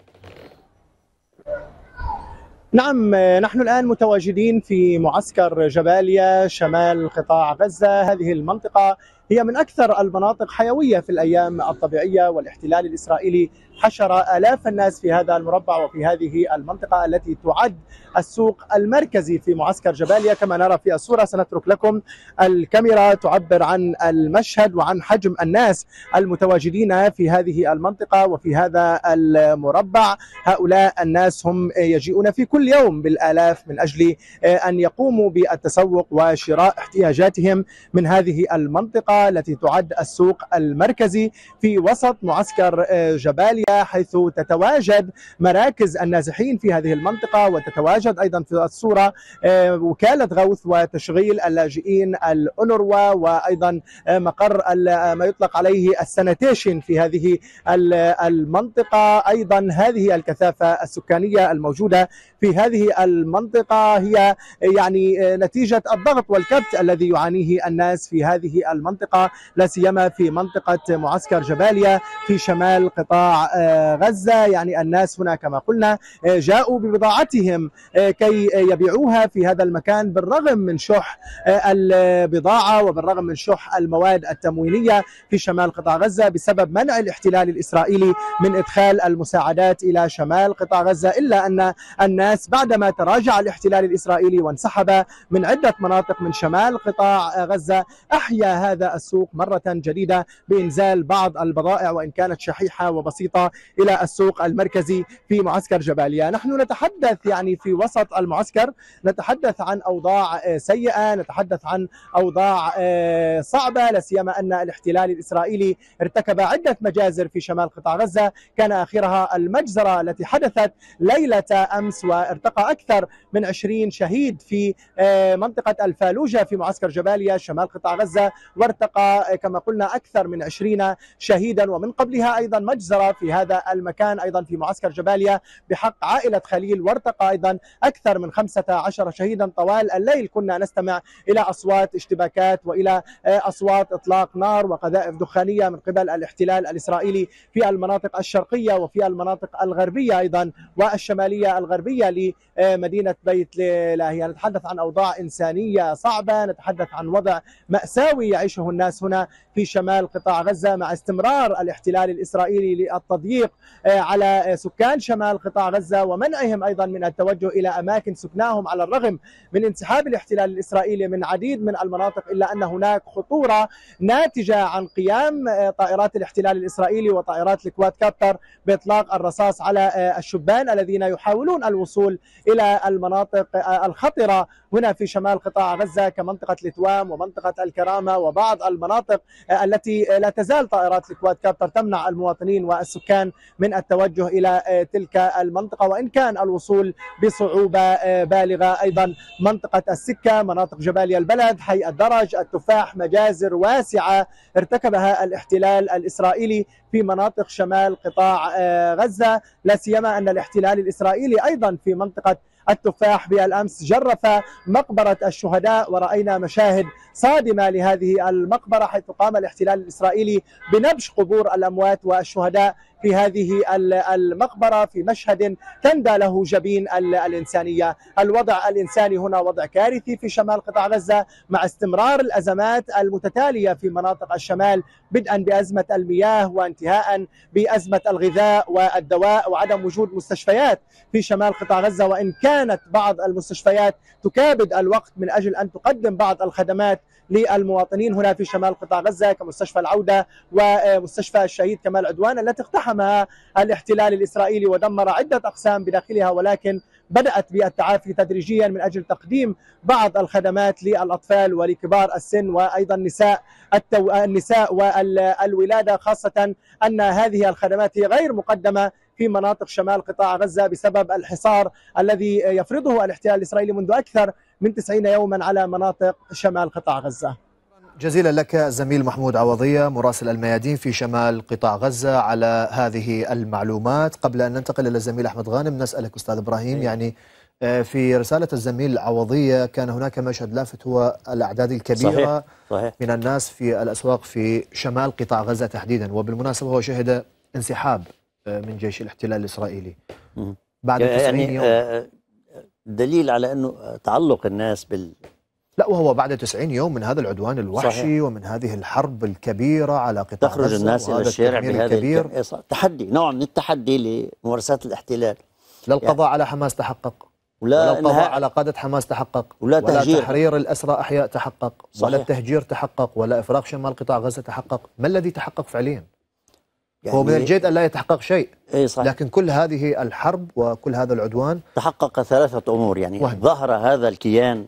نعم نحن الآن متواجدين في معسكر جباليا شمال قطاع غزة هذه المنطقة هي من أكثر المناطق حيوية في الأيام الطبيعية والاحتلال الإسرائيلي حشر آلاف الناس في هذا المربع وفي هذه المنطقة التي تعد السوق المركزي في معسكر جباليا كما نرى في الصورة سنترك لكم الكاميرا تعبر عن المشهد وعن حجم الناس المتواجدين في هذه المنطقة وفي هذا المربع هؤلاء الناس هم يجيئون في كل يوم بالآلاف من أجل أن يقوموا بالتسوق وشراء احتياجاتهم من هذه المنطقة المنطقة التي تعد السوق المركزي في وسط معسكر آه، جباليا حيث تتواجد مراكز النازحين في هذه المنطقة وتتواجد أيضا في الصورة آه، وكالة غوث وتشغيل اللاجئين الأونروا وأيضا آه، مقر ما يطلق عليه السانيتيشن في هذه المنطقة أيضا هذه الكثافة السكانية الموجودة في هذه المنطقة هي يعني نتيجة الضغط والكبت الذي يعانيه الناس في هذه المنطقة المنطقة لا سيما في منطقة معسكر جباليا في شمال قطاع آه، غزة يعني الناس هنا كما قلنا آه، جاءوا ببضاعتهم آه، كي يبيعوها في هذا المكان بالرغم من شح البضاعة وبالرغم من شح المواد التموينية في شمال قطاع غزة بسبب منع الاحتلال الإسرائيلي من إدخال المساعدات إلى شمال قطاع غزة إلا أن الناس بعدما تراجع الاحتلال الإسرائيلي وانسحب من عدة مناطق من شمال قطاع غزة أحيا هذا السوق مرة جديدة بإنزال بعض البضائع وإن كانت شحيحة وبسيطة إلى السوق المركزي في معسكر جباليا نحن نتحدث يعني في وسط المعسكر نتحدث عن أوضاع آه، سيئة نتحدث عن أوضاع آه، صعبة لا سيما أن الاحتلال الإسرائيلي ارتكب عدة مجازر في شمال قطاع غزة كان آخرها المجزرة التي حدثت ليلة أمس وارتقى أكثر من 20 شهيد في آه، منطقة الفالوجة في معسكر جباليا شمال قطاع غزة وارتقى منطقة كما قلنا أكثر من 20 شهيدا ومن قبلها أيضا مجزرة في هذا المكان أيضا في معسكر جباليا بحق عائلة خليل وارتقى أيضا أكثر من 15 شهيدا طوال الليل كنا نستمع إلى أصوات اشتباكات وإلى آه، أصوات إطلاق نار وقذائف دخانية من قبل الاحتلال الإسرائيلي في المناطق الشرقية وفي المناطق الغربية أيضا والشمالية الغربية لمدينة آه، بيت هي نتحدث عن أوضاع إنسانية صعبة نتحدث عن وضع مأساوي يعيشه الناس هنا في شمال قطاع غزة مع استمرار الاحتلال الإسرائيلي للتضييق آه، على آه، سكان شمال قطاع غزة ومنعهم أيضا من التوجه إلى أماكن سكناهم على الرغم من انسحاب الاحتلال الإسرائيلي من عديد من المناطق إلا أن هناك خطورة ناتجة عن قيام آه، طائرات الاحتلال الإسرائيلي وطائرات الكواد كابتر بإطلاق الرصاص على الشبان الذين يحاولون الوصول إلى المناطق الخطرة هنا في شمال قطاع غزة كمنطقة لتوام ومنطقة الكرامة وبعض المناطق آه، التي آه، لا تزال طائرات الكواد كابتر تمنع المواطنين والسكان من التوجه إلى آه، تلك المنطقة وإن كان الوصول بصعوبة بالغة أيضا منطقة السكة مناطق جباليا البلد حي الدرج التفاح مجازر واسعة ارتكبها الاحتلال الإسرائيلي في مناطق شمال قطاع غزة لا سيما أن الاحتلال الإسرائيلي أيضا في منطقة التفاح بالأمس جرف مقبرة الشهداء ورأينا مشاهد صادمة لهذه المقبرة حيث قام الاحتلال الإسرائيلي بنبش قبور الأموات والشهداء في هذه المقبرة في مشهد تندى له جبين الإنسانية الوضع الإنساني هنا وضع كارثي في شمال قطاع غزة مع استمرار الأزمات المتتالية في مناطق الشمال بدءا بأزمة المياه وانتهاء بأزمة الغذاء والدواء وعدم وجود مستشفيات في شمال قطاع غزة وإن كانت بعض المستشفيات تكابد الوقت من أجل أن تقدم بعض الخدمات للمواطنين هنا في شمال قطاع غزة كمستشفى العودة ومستشفى الشهيد كمال عدوان التي اقتحمها الاحتلال الإسرائيلي ودمر عدة أقسام بداخلها ولكن بدأت بالتعافي تدريجيا من أجل تقديم بعض الخدمات للأطفال ولكبار السن وأيضا النساء التو... النساء والولادة خاصة أن هذه الخدمات غير مقدمة في مناطق شمال قطاع غزة بسبب الحصار الذي يفرضه الاحتلال الإسرائيلي منذ أكثر من 90 يوما على مناطق شمال قطاع غزة جزيلا لك الزميل محمود عوضية مراسل الميادين في شمال قطاع غزة على هذه المعلومات قبل أن ننتقل إلى الزميل أحمد غانم نسألك أستاذ إبراهيم إيه. يعني آه، في رسالة الزميل عوضية كان هناك مشهد لافت هو الأعداد الكبيرة صحيح. صحيح. من الناس في الأسواق في شمال قطاع غزة تحديدا وبالمناسبة هو شهد انسحاب آه، من جيش الاحتلال الإسرائيلي بعد يعني آه، يوم. دليل على انه تعلق الناس بال لا وهو بعد 90 يوم من هذا العدوان الوحشي صحيح. ومن هذه الحرب الكبيره على قطاع تخرج الناس الى الشارع بهذا الكبير إيه، تحدي نوع من التحدي لممارسات الاحتلال لا يعني القضاء يعني. على حماس تحقق ولا, ولا القضاء على قادة حماس تحقق ولا, ولا تهجير. تحرير الأسرى أحياء تحقق صحيح. ولا التهجير تحقق ولا إفراغ شمال قطاع غزة تحقق ما الذي تحقق فعليا؟ يعني هو من يعني الجيد أن لا يتحقق شيء أي صح لكن كل هذه الحرب وكل هذا العدوان تحقق ثلاثة أمور يعني وهم. ظهر هذا الكيان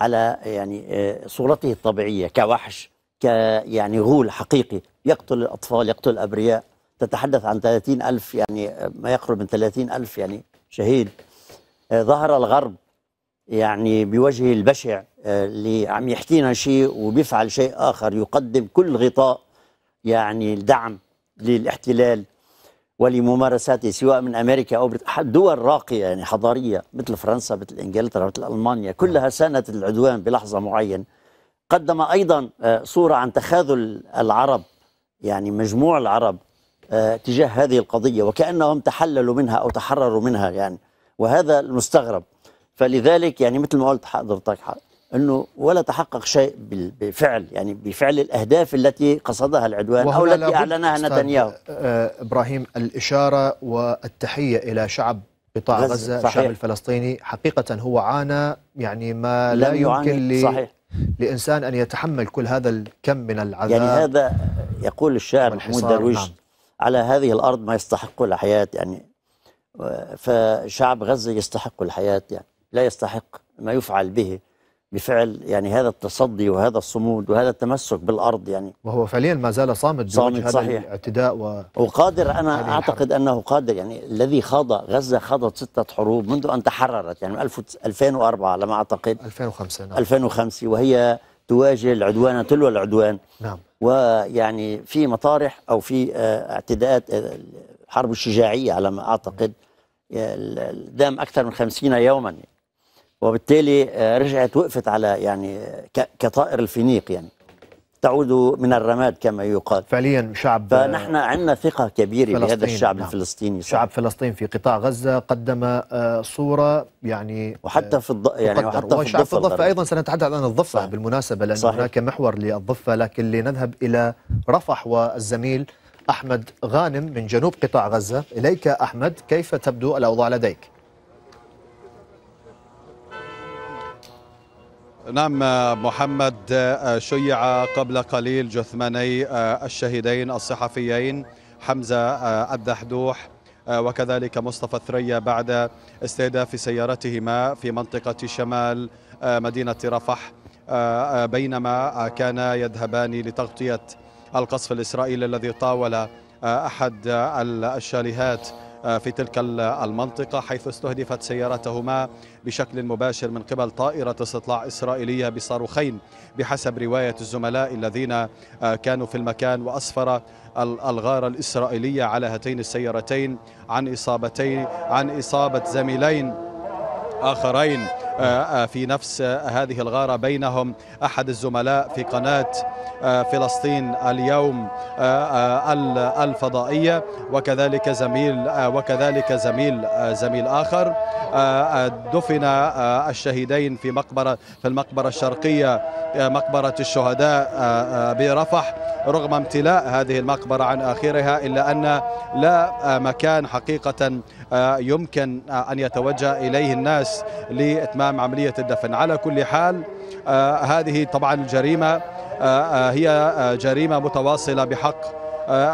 على يعني آه، صورته الطبيعية كوحش كيعني غول حقيقي يقتل الأطفال يقتل الأبرياء تتحدث عن 30 ألف يعني ما يقرب من 30 ألف يعني شهيد آه، ظهر الغرب يعني بوجهه البشع آه، اللي عم يحكينا شيء وبيفعل شيء آخر يقدم كل غطاء يعني الدعم للاحتلال ولممارساته سواء من امريكا او دول راقيه يعني حضاريه مثل فرنسا مثل انجلترا مثل المانيا كلها سانت العدوان بلحظه معين قدم ايضا آه، صوره عن تخاذل العرب يعني مجموع العرب آه، تجاه هذه القضيه وكانهم تحللوا منها او تحرروا منها يعني وهذا المستغرب فلذلك يعني مثل ما قلت حضرتك انه ولا تحقق شيء بفعل يعني بفعل الاهداف التي قصدها العدوان او التي اعلنها نتنياهو آه، ابراهيم الاشاره والتحيه الى شعب قطاع غزه, غزة الشعب الفلسطيني حقيقه هو عانى يعني ما لا يمكن لي صحيح. لانسان ان يتحمل كل هذا الكم من العذاب يعني هذا يقول الشاعر محمود درويش نعم. على هذه الارض ما يستحق الحياه يعني فشعب غزه يستحق الحياه يعني لا يستحق ما يفعل به بفعل يعني هذا التصدي وهذا الصمود وهذا التمسك بالارض يعني وهو فعليا ما زال صامد صامد صحيح الاعتداء و... وقادر انا اعتقد انه قادر يعني الذي خاض غزه خاضت سته حروب منذ ان تحررت يعني 2004 على ما اعتقد 2005 نعم 2005 وهي تواجه العدوان تلو العدوان نعم ويعني في مطارح او في آه، اعتداءات آه، الحرب الشجاعيه على ما اعتقد آه، دام اكثر من 50 يوما وبالتالي آه، رجعت وقفت على يعني آه، كطائر الفينيق يعني تعود من الرماد كما يقال فعليا شعب آه، فنحن عندنا ثقه كبيره فلسطين. بهذا الشعب نعم. الفلسطيني صحيح. شعب فلسطين في قطاع غزه قدم صوره يعني وحتى في الض... يعني وحتى في الضفه, في الضفة ايضا سنتحدث عن الضفه صحيح. بالمناسبه لان صحيح. هناك محور للضفه لكن لنذهب الى رفح والزميل احمد غانم من جنوب قطاع غزه اليك احمد كيف تبدو الاوضاع لديك نعم محمد شيع قبل قليل جثماني آه، الشهيدين الصحفيين حمزة آه، الدحدوح آه، وكذلك مصطفى الثريا بعد استهداف سيارتهما في منطقة شمال مدينة رفح بينما كانا يذهبان لتغطية القصف الإسرائيلي الذي طاول أحد الشاليهات آه، في تلك المنطقة حيث استهدفت سيارتهما بشكل مباشر من قبل طائرة استطلاع إسرائيلية بصاروخين بحسب رواية الزملاء الذين آه، كانوا في المكان وأسفر الغارة الإسرائيلية على هاتين السيارتين عن إصابتين عن إصابة زميلين آخرين آه، آه، في نفس آه، هذه الغارة بينهم أحد الزملاء في قناة فلسطين اليوم الفضائية وكذلك زميل وكذلك زميل زميل آخر دفن الشهيدين في مقبرة في المقبرة الشرقية مقبرة الشهداء برفح رغم امتلاء هذه المقبرة عن آخرها إلا أن لا مكان حقيقة آه، يمكن أن يتوجه إليه الناس لإتمام عملية الدفن على كل حال آه، هذه طبعا الجريمة آه، هي جريمة متواصلة بحق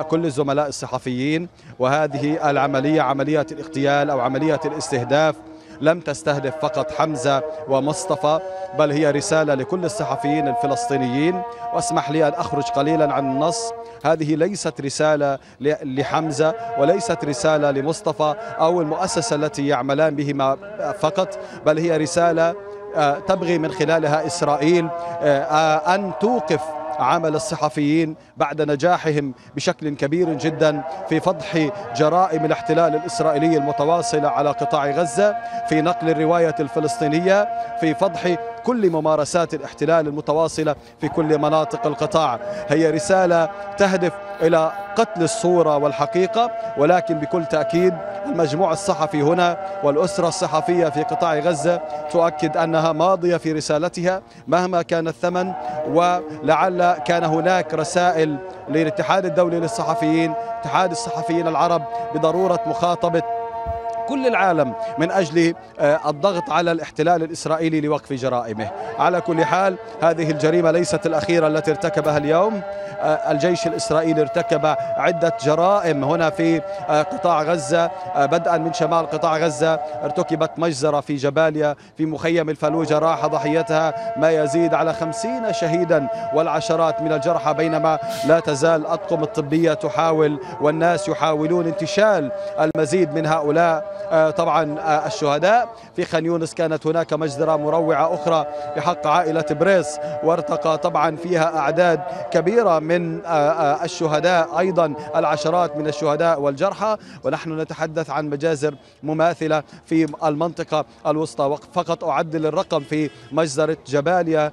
كل الزملاء الصحفيين وهذه العملية عملية الاغتيال أو عملية الاستهداف لم تستهدف فقط حمزة ومصطفى بل هي رسالة لكل الصحفيين الفلسطينيين واسمح لي أن أخرج قليلا عن النص هذه ليست رسالة لحمزة وليست رسالة لمصطفى أو المؤسسة التي يعملان بهما فقط بل هي رسالة آه، تبغي من خلالها إسرائيل آه، آه، أن توقف عمل الصحفيين بعد نجاحهم بشكل كبير جدا في فضح جرائم الاحتلال الإسرائيلي المتواصلة على قطاع غزة في نقل الرواية الفلسطينية في فضح كل ممارسات الاحتلال المتواصلة في كل مناطق القطاع هي رسالة تهدف إلى قتل الصورة والحقيقة ولكن بكل تأكيد المجموع الصحفي هنا والأسرة الصحفية في قطاع غزة تؤكد أنها ماضية في رسالتها مهما كان الثمن ولعل كان هناك رسائل للاتحاد الدولي للصحفيين اتحاد الصحفيين العرب بضرورة مخاطبة كل العالم من أجل آه، الضغط على الاحتلال الإسرائيلي لوقف جرائمه على كل حال هذه الجريمة ليست الأخيرة التي ارتكبها اليوم آه، الجيش الإسرائيلي ارتكب عدة جرائم هنا في آه، قطاع غزة بدءا من شمال قطاع غزة ارتكبت مجزرة في جباليا في مخيم الفلوجة راح ضحيتها ما يزيد على خمسين شهيدا والعشرات من الجرحى بينما لا تزال الأطقم الطبية تحاول والناس يحاولون انتشال المزيد من هؤلاء آه، طبعا آه، الشهداء في خان يونس كانت هناك مجزرة مروعة أخرى بحق عائلة بريس وارتقى طبعا فيها أعداد كبيرة من آه، الشهداء أيضا العشرات من الشهداء والجرحى ونحن نتحدث عن مجازر مماثلة في المنطقة الوسطى فقط أعدل الرقم في مجزرة جباليا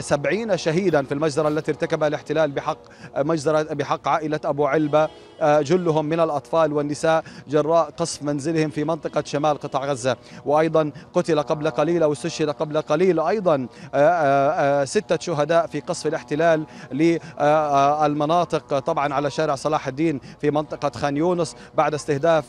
سبعين شهيدا في المجزرة التي ارتكبها الاحتلال بحق مجزرة بحق عائلة أبو علبة جلهم من الأطفال والنساء جراء قصف منزلهم في منطقة شمال قطاع غزة وأيضا قتل قبل قليل أو استشهد قبل قليل أيضا آه، آه، آه، ستة شهداء في قصف الاحتلال للمناطق طبعا على شارع صلاح الدين في منطقة خان يونس بعد استهداف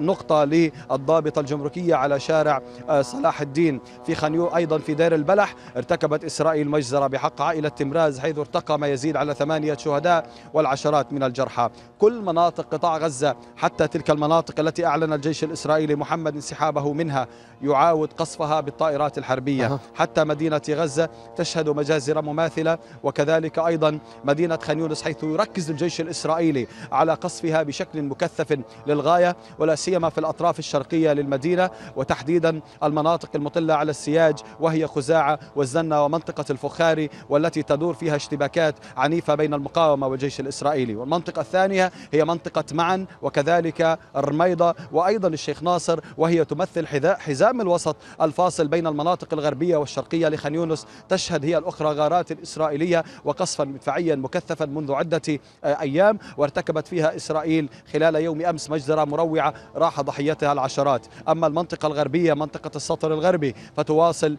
نقطة للضابطة الجمركية على شارع صلاح الدين في خانيو أيضا في دير البلح ارتكبت إسرائيل مجزرة بحق عائلة تمراز حيث ارتقى ما يزيد على ثمانية شهداء والعشرات من الجرحى كل كل مناطق قطاع غزة حتى تلك المناطق التي أعلن الجيش الإسرائيلي محمد انسحابه منها يعاود قصفها بالطائرات الحربية أه. حتى مدينة غزة تشهد مجازر مماثلة وكذلك أيضا مدينة خان يونس حيث يركز الجيش الإسرائيلي على قصفها بشكل مكثف للغاية ولا سيما في الأطراف الشرقية للمدينة وتحديدا المناطق المطلة على السياج وهي خزاعة والزنة ومنطقة الفخاري والتي تدور فيها اشتباكات عنيفة بين المقاومة والجيش الإسرائيلي والمنطقة الثانية هي منطقة معن وكذلك الرميضة وأيضا الشيخ ناصر وهي تمثل حذاء حزام الوسط الفاصل بين المناطق الغربية والشرقية لخان يونس تشهد هي الأخرى غارات إسرائيلية وقصفا مدفعيا مكثفا منذ عدة أيام وارتكبت فيها إسرائيل خلال يوم أمس مجزرة مروعة راح ضحيتها العشرات أما المنطقة الغربية منطقة السطر الغربي فتواصل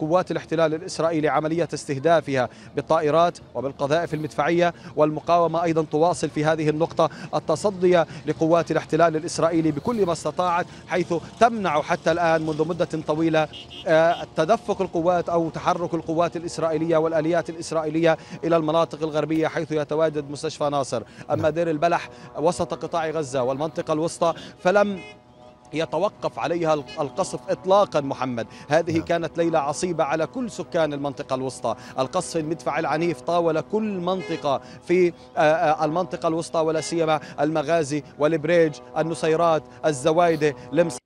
قوات الاحتلال الإسرائيلي عملية استهدافها بالطائرات وبالقذائف المدفعية والمقاومة أيضا تواصل في هذه هذه النقطة التصدي لقوات الاحتلال الإسرائيلي بكل ما استطاعت حيث تمنع حتى الآن منذ مدة طويلة آه، تدفق القوات أو تحرك القوات الإسرائيلية والآليات الإسرائيلية إلى المناطق الغربية حيث يتواجد مستشفى ناصر أما دير البلح وسط قطاع غزة والمنطقة الوسطى فلم يتوقف عليها القصف إطلاقا محمد هذه نعم. كانت ليلة عصيبة على كل سكان المنطقة الوسطى القصف المدفع العنيف طاول كل منطقة في آه، آه، المنطقة الوسطى ولا سيما المغازي والبريج النصيرات الزوايدة لمس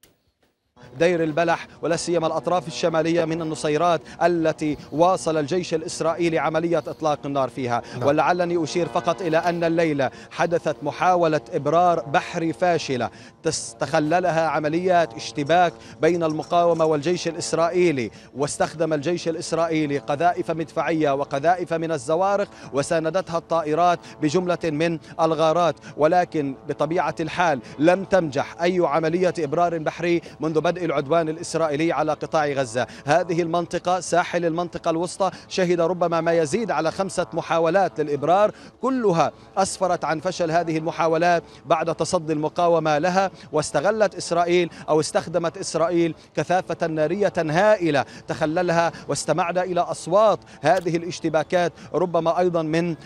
دير البلح ولا سيما الأطراف الشمالية من النصيرات التي واصل الجيش الإسرائيلي عملية إطلاق النار فيها نعم. ولعلني أشير فقط إلى أن الليلة حدثت محاولة إبرار بحري فاشلة تخللها عمليات اشتباك بين المقاومة والجيش الإسرائيلي واستخدم الجيش الإسرائيلي قذائف مدفعية وقذائف من الزوارق وساندتها الطائرات بجملة من الغارات ولكن بطبيعة الحال لم تنجح أي عملية إبرار بحري منذ بدء العدوان الإسرائيلي على قطاع غزة هذه المنطقة ساحل المنطقة الوسطى شهد ربما ما يزيد على خمسة محاولات للإبرار كلها أسفرت عن فشل هذه المحاولات بعد تصدي المقاومة لها واستغلت إسرائيل أو استخدمت إسرائيل كثافة نارية هائلة تخللها واستمعنا إلى أصوات هذه الاشتباكات ربما أيضا من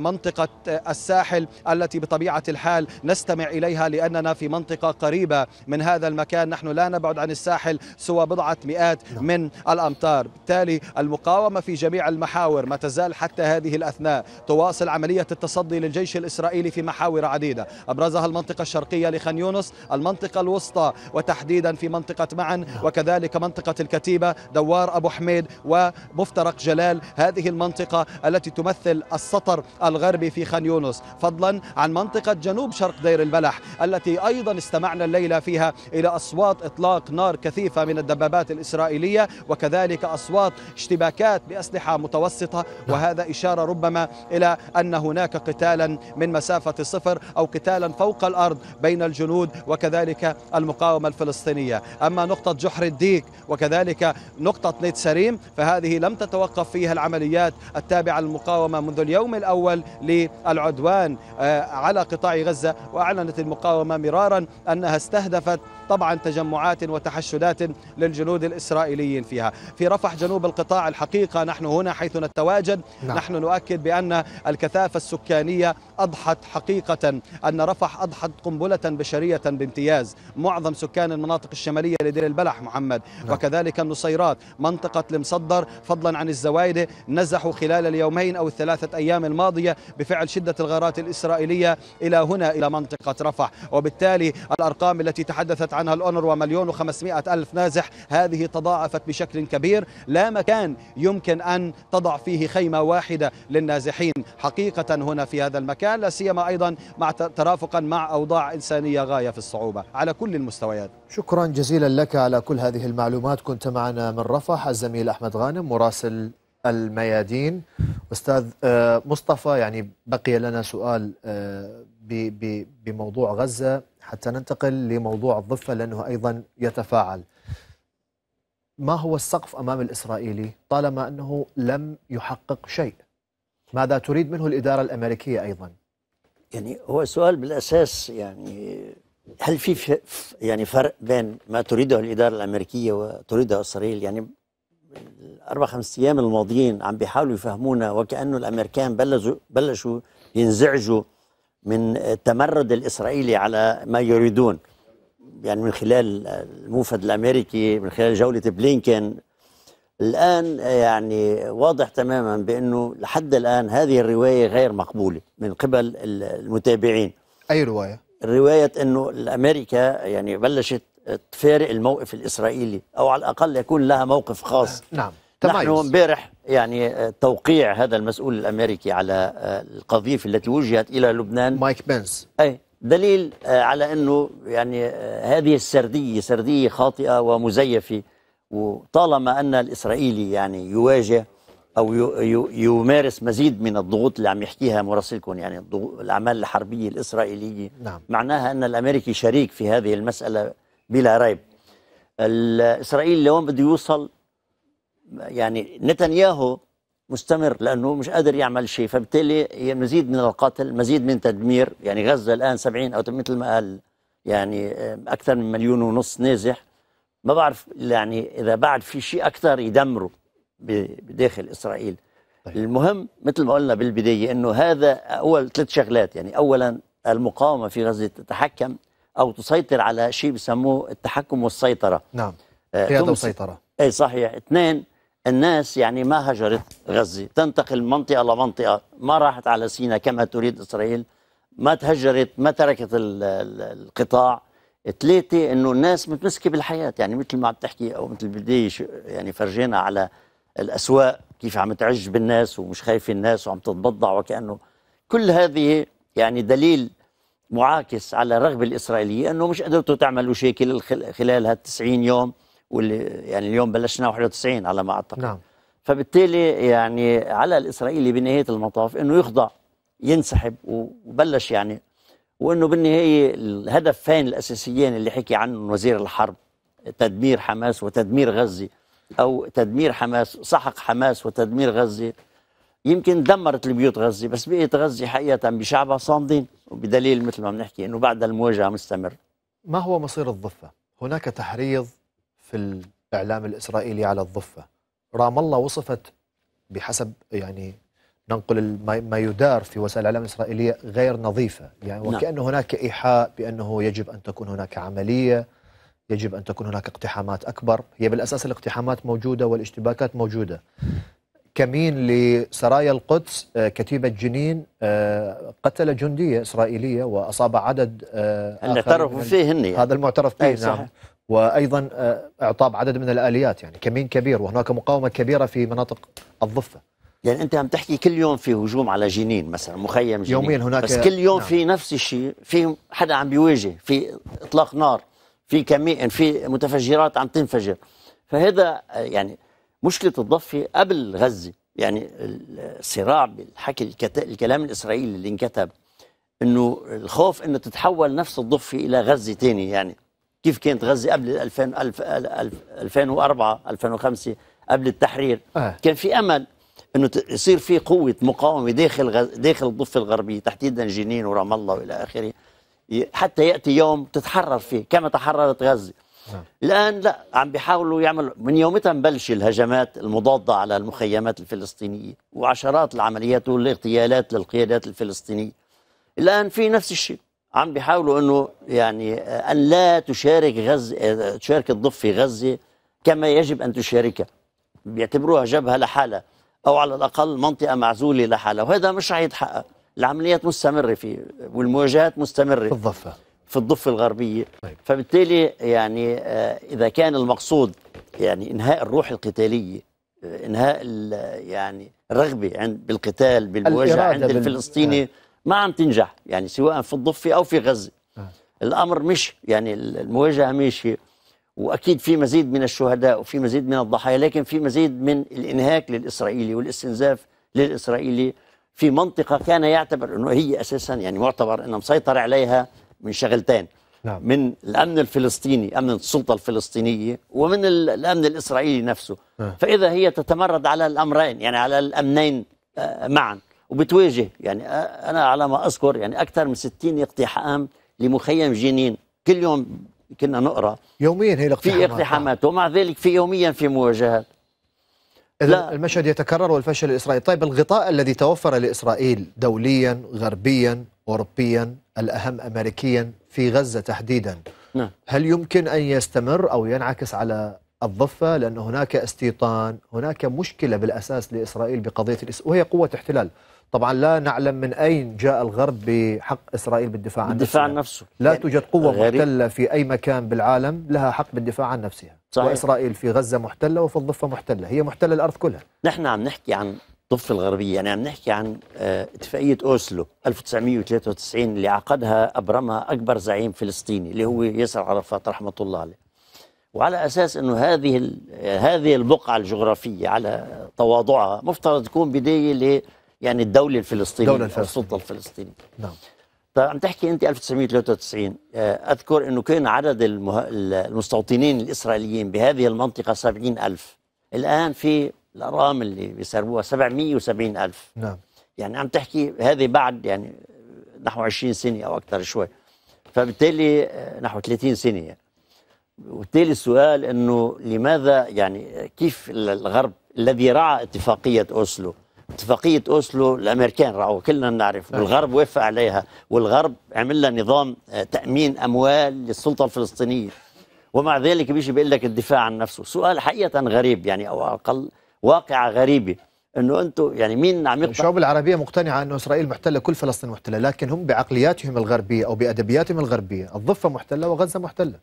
منطقة الساحل التي بطبيعة الحال نستمع إليها لأننا في منطقة قريبة من هذا المكان نحن لا نبعد تبعد عن الساحل سوى بضعة مئات نعم. من الأمتار بالتالي المقاومة في جميع المحاور ما تزال حتى هذه الأثناء تواصل عملية التصدي للجيش الإسرائيلي في محاور عديدة أبرزها المنطقة الشرقية لخان يونس المنطقة الوسطى وتحديدا في منطقة معن نعم. وكذلك منطقة الكتيبة دوار أبو حميد ومفترق جلال هذه المنطقة التي تمثل السطر الغربي في خان يونس فضلا عن منطقة جنوب شرق دير البلح التي أيضا استمعنا الليلة فيها إلى أصوات إطلاق نار كثيفة من الدبابات الإسرائيلية وكذلك أصوات اشتباكات بأسلحة متوسطة وهذا إشارة ربما إلى أن هناك قتالا من مسافة صفر أو قتالا فوق الأرض بين الجنود وكذلك المقاومة الفلسطينية أما نقطة جحر الديك وكذلك نقطة نيت سريم فهذه لم تتوقف فيها العمليات التابعة للمقاومة منذ اليوم الأول للعدوان آه، على قطاع غزة وأعلنت المقاومة مرارا أنها استهدفت طبعا تجمعات وتحشدات للجنود الإسرائيليين فيها في رفح جنوب القطاع الحقيقة نحن هنا حيث نتواجد نعم. نحن نؤكد بأن الكثافة السكانية أضحت حقيقة أن رفح أضحت قنبلة بشرية بامتياز معظم سكان المناطق الشمالية لدير البلح محمد نعم. وكذلك النصيرات منطقة المصدر فضلا عن الزوايدة نزحوا خلال اليومين أو الثلاثة أيام الماضية بفعل شدة الغارات الإسرائيلية إلى هنا إلى منطقة رفح وبالتالي الأرقام التي تحدثت عنها الأونر ومليون و ألف نازح هذه تضاعفت بشكل كبير لا مكان يمكن أن تضع فيه خيمة واحدة للنازحين حقيقة هنا في هذا المكان لا سيما أيضا مع ترافقا مع أوضاع إنسانية غاية في الصعوبة على كل المستويات شكرا جزيلا لك على كل هذه المعلومات كنت معنا من رفح الزميل أحمد غانم مراسل الميادين أستاذ آه، مصطفى يعني بقي لنا سؤال آه، بموضوع غزة حتى ننتقل لموضوع الضفة لأنه أيضا يتفاعل ما هو السقف أمام الإسرائيلي طالما أنه لم يحقق شيء ماذا تريد منه الإدارة الأمريكية أيضا يعني هو سؤال بالأساس يعني هل في يعني فرق بين ما تريده الإدارة الأمريكية وتريده إسرائيل يعني الأربع خمس أيام الماضيين عم بيحاولوا يفهمونا وكأنه الأمريكان بلشوا بلشوا ينزعجوا من التمرد الإسرائيلي على ما يريدون يعني من خلال الموفد الأمريكي من خلال جولة بلينكن الآن يعني واضح تماما بأنه لحد الآن هذه الرواية غير مقبولة من قبل المتابعين أي رواية؟ رواية أنه الأمريكا يعني بلشت تفارق الموقف الإسرائيلي أو على الأقل يكون لها موقف خاص نعم نحن امبارح يعني آه، توقيع هذا المسؤول الامريكي على آه، القذيفه التي وجهت الى لبنان مايك بنس اي دليل آه، على انه يعني هذه السرديه سرديه خاطئه ومزيفه وطالما ان الاسرائيلي يعني يواجه او يمارس مزيد من الضغوط اللي عم يحكيها مراسلكم يعني الاعمال الحربيه الاسرائيليه نعم. معناها ان الامريكي شريك في هذه المساله بلا ريب الاسرائيلي اليوم بده يوصل يعني نتنياهو مستمر لانه مش قادر يعمل شيء فبالتالي مزيد من القتل مزيد من تدمير يعني غزه الان 70 او مثل ما قال يعني آه، اكثر من مليون ونص نازح ما بعرف يعني اذا بعد في شيء اكثر يدمره بداخل اسرائيل طيب. المهم مثل ما قلنا بالبدايه انه هذا اول ثلاث شغلات يعني اولا المقاومه في غزه تتحكم او تسيطر على شيء بسموه التحكم والسيطره نعم آه، قياده وسيطره اي صحيح اثنين الناس يعني ما هجرت غزة تنتقل منطقة لمنطقة ما راحت على سينا كما تريد إسرائيل ما تهجرت ما تركت القطاع ثلاثة أنه الناس متمسكة بالحياة يعني مثل ما عم تحكي أو مثل بدي يعني فرجينا على الأسواق كيف عم تعج بالناس ومش خايفة الناس وعم تتبضع وكأنه كل هذه يعني دليل معاكس على الرغبة الإسرائيلية أنه مش قدرتوا تعملوا شيء خلال هالتسعين 90 يوم واللي يعني اليوم بلشنا 91 على ما اعتقد نعم فبالتالي يعني على الاسرائيلي بنهايه المطاف انه يخضع ينسحب وبلش يعني وانه بالنهايه الهدفين الاساسيين اللي حكي عنهم وزير الحرب تدمير حماس وتدمير غزه او تدمير حماس سحق حماس وتدمير غزه يمكن دمرت البيوت غزه بس بقيت غزه حقيقه بشعبها صامدين وبدليل مثل ما بنحكي انه بعد المواجهه مستمر ما هو مصير الضفه؟ هناك تحريض في الإعلام الإسرائيلي على الضفة رام الله وصفت بحسب يعني ننقل ما يدار في وسائل الإعلام الإسرائيلية غير نظيفة يعني نعم. وكأن هناك إيحاء بأنه يجب أن تكون هناك عملية يجب أن تكون هناك اقتحامات أكبر هي بالأساس الاقتحامات موجودة والاشتباكات موجودة كمين لسرايا القدس آه، كتيبة جنين آه، قتل جندية إسرائيلية وأصاب عدد آه، المعترف فيه هني يعني. هذا المعترف فيه نعم وايضا آه، اعطاب عدد من الاليات يعني كمين كبير وهناك مقاومه كبيره في مناطق الضفه يعني انت عم تحكي كل يوم في هجوم على جنين مثلا مخيم جنين يوميا هناك بس كل يوم نعم. في نفس الشيء في حدا عم بيواجه في اطلاق نار في كمين في متفجرات عم تنفجر فهذا آه، يعني مشكله الضفه قبل غزه يعني الصراع بالحكي الكلام الاسرائيلي اللي انكتب انه الخوف انه تتحول نفس الضفه الى غزه ثاني يعني كيف كانت غزه قبل 2000 2004 2005 قبل التحرير آه. كان في امل انه يصير في قوه مقاومه داخل غز... داخل الضفه الغربيه تحديدا جنين ورام الله والى اخره حتى ياتي يوم تتحرر فيه كما تحررت غزه آه. الان لا عم بيحاولوا يعملوا من يومتها مبلش الهجمات المضاده على المخيمات الفلسطينيه وعشرات العمليات والاغتيالات للقيادات الفلسطينيه الان في نفس الشيء عم بيحاولوا انه يعني آه، ان لا تشارك غزه آه، تشارك الضفه غزه كما يجب ان تشاركها بيعتبروها جبهه لحالها او على الاقل منطقه معزوله لحالها وهذا مش رح يتحقق العمليات مستمره في والمواجهات مستمره في الضفه في الضفه الغربيه طيب. فبالتالي يعني آه، اذا كان المقصود يعني انهاء الروح القتاليه انهاء يعني الرغبه عند بالقتال بالمواجهه عند الفلسطيني بال... ما عم تنجح يعني سواء في الضفه او في غزه آه. الامر مش يعني المواجهه ماشيه واكيد في مزيد من الشهداء وفي مزيد من الضحايا لكن في مزيد من الانهاك للاسرائيلي والاستنزاف للاسرائيلي في منطقه كان يعتبر انه هي اساسا يعني معتبر انه مسيطر عليها من شغلتين نعم. من الامن الفلسطيني امن السلطه الفلسطينيه ومن الامن الاسرائيلي نفسه نعم. فاذا هي تتمرد على الامرين يعني على الامنين آه، معا وبتواجه يعني انا على ما اذكر يعني اكثر من 60 اقتحام لمخيم جنين كل يوم كنا نقرا يوميا هي الاقتحامات في اقتحامات ومع ذلك في يوميا في مواجهات إذا المشهد يتكرر والفشل الإسرائيلي طيب الغطاء الذي توفر لإسرائيل دوليا غربيا أوروبيا الأهم أمريكيا في غزة تحديدا نعم. هل يمكن أن يستمر أو ينعكس على الضفة لأن هناك استيطان هناك مشكلة بالأساس لإسرائيل بقضية الإس... وهي قوة احتلال طبعا لا نعلم من أين جاء الغرب بحق إسرائيل بالدفاع عن الدفاع عن نفسه لا يعني توجد قوة غريب. محتلة في أي مكان بالعالم لها حق بالدفاع عن نفسها صحيح. وإسرائيل في غزة محتلة وفي الضفة محتلة هي محتلة الأرض كلها نحن عم نحكي عن الضفة الغربية يعني عم نحكي عن آه، اتفاقية أوسلو 1993 اللي عقدها أبرمها أكبر زعيم فلسطيني اللي هو ياسر عرفات رحمة الله عليه وعلى اساس انه هذه هذه البقعه الجغرافيه على تواضعها مفترض تكون بدايه يعني الدولة الفلسطينية الدولة الفلسطينية السلطة الفلسطينية نعم طيب عم تحكي انت 1993 آه، اذكر انه كان عدد المه... المستوطنين الاسرائيليين بهذه المنطقه 70000 الان في الارقام اللي بيسربوها 770000 نعم يعني عم تحكي هذه بعد يعني نحو 20 سنه او اكثر شوي فبالتالي آه، نحو 30 سنه يعني. وبالتالي السؤال انه لماذا يعني كيف الغرب الذي رعى اتفاقيه اوسلو اتفاقية أوسلو الأمريكان راهو كلنا نعرف نعم. والغرب وافق عليها والغرب عمل لها نظام آه، تأمين أموال للسلطة الفلسطينية ومع ذلك بيجي بيقول لك الدفاع عن نفسه سؤال حقيقة غريب يعني أو اقل واقعة غريبة انه انتم يعني مين عم يقطع الشعوب العربيه مقتنعه انه اسرائيل محتله كل فلسطين محتله لكن هم بعقلياتهم الغربيه او بادبياتهم الغربيه الضفه محتله وغزه محتله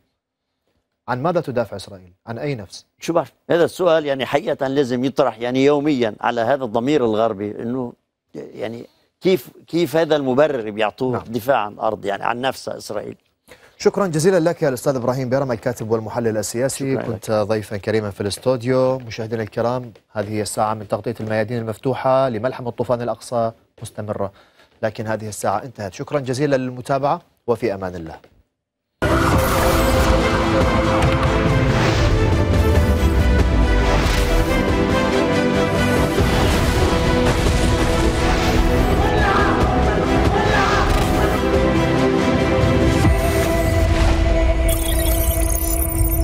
عن ماذا تدافع إسرائيل؟ عن أي نفس؟ شو بعرف هذا السؤال يعني حقيقة لازم يطرح يعني يوميا على هذا الضمير الغربي أنه يعني كيف كيف هذا المبرر بيعطوه نعم. دفاع عن الأرض يعني عن نفسه إسرائيل شكرا جزيلا لك يا الأستاذ إبراهيم بيرم الكاتب والمحلل السياسي كنت لك. ضيفا كريما في الاستوديو مشاهدينا الكرام هذه هي الساعة من تغطية الميادين المفتوحة لملحمة طوفان الأقصى مستمرة لكن هذه الساعة انتهت شكرا جزيلا للمتابعة وفي أمان الله Thank you.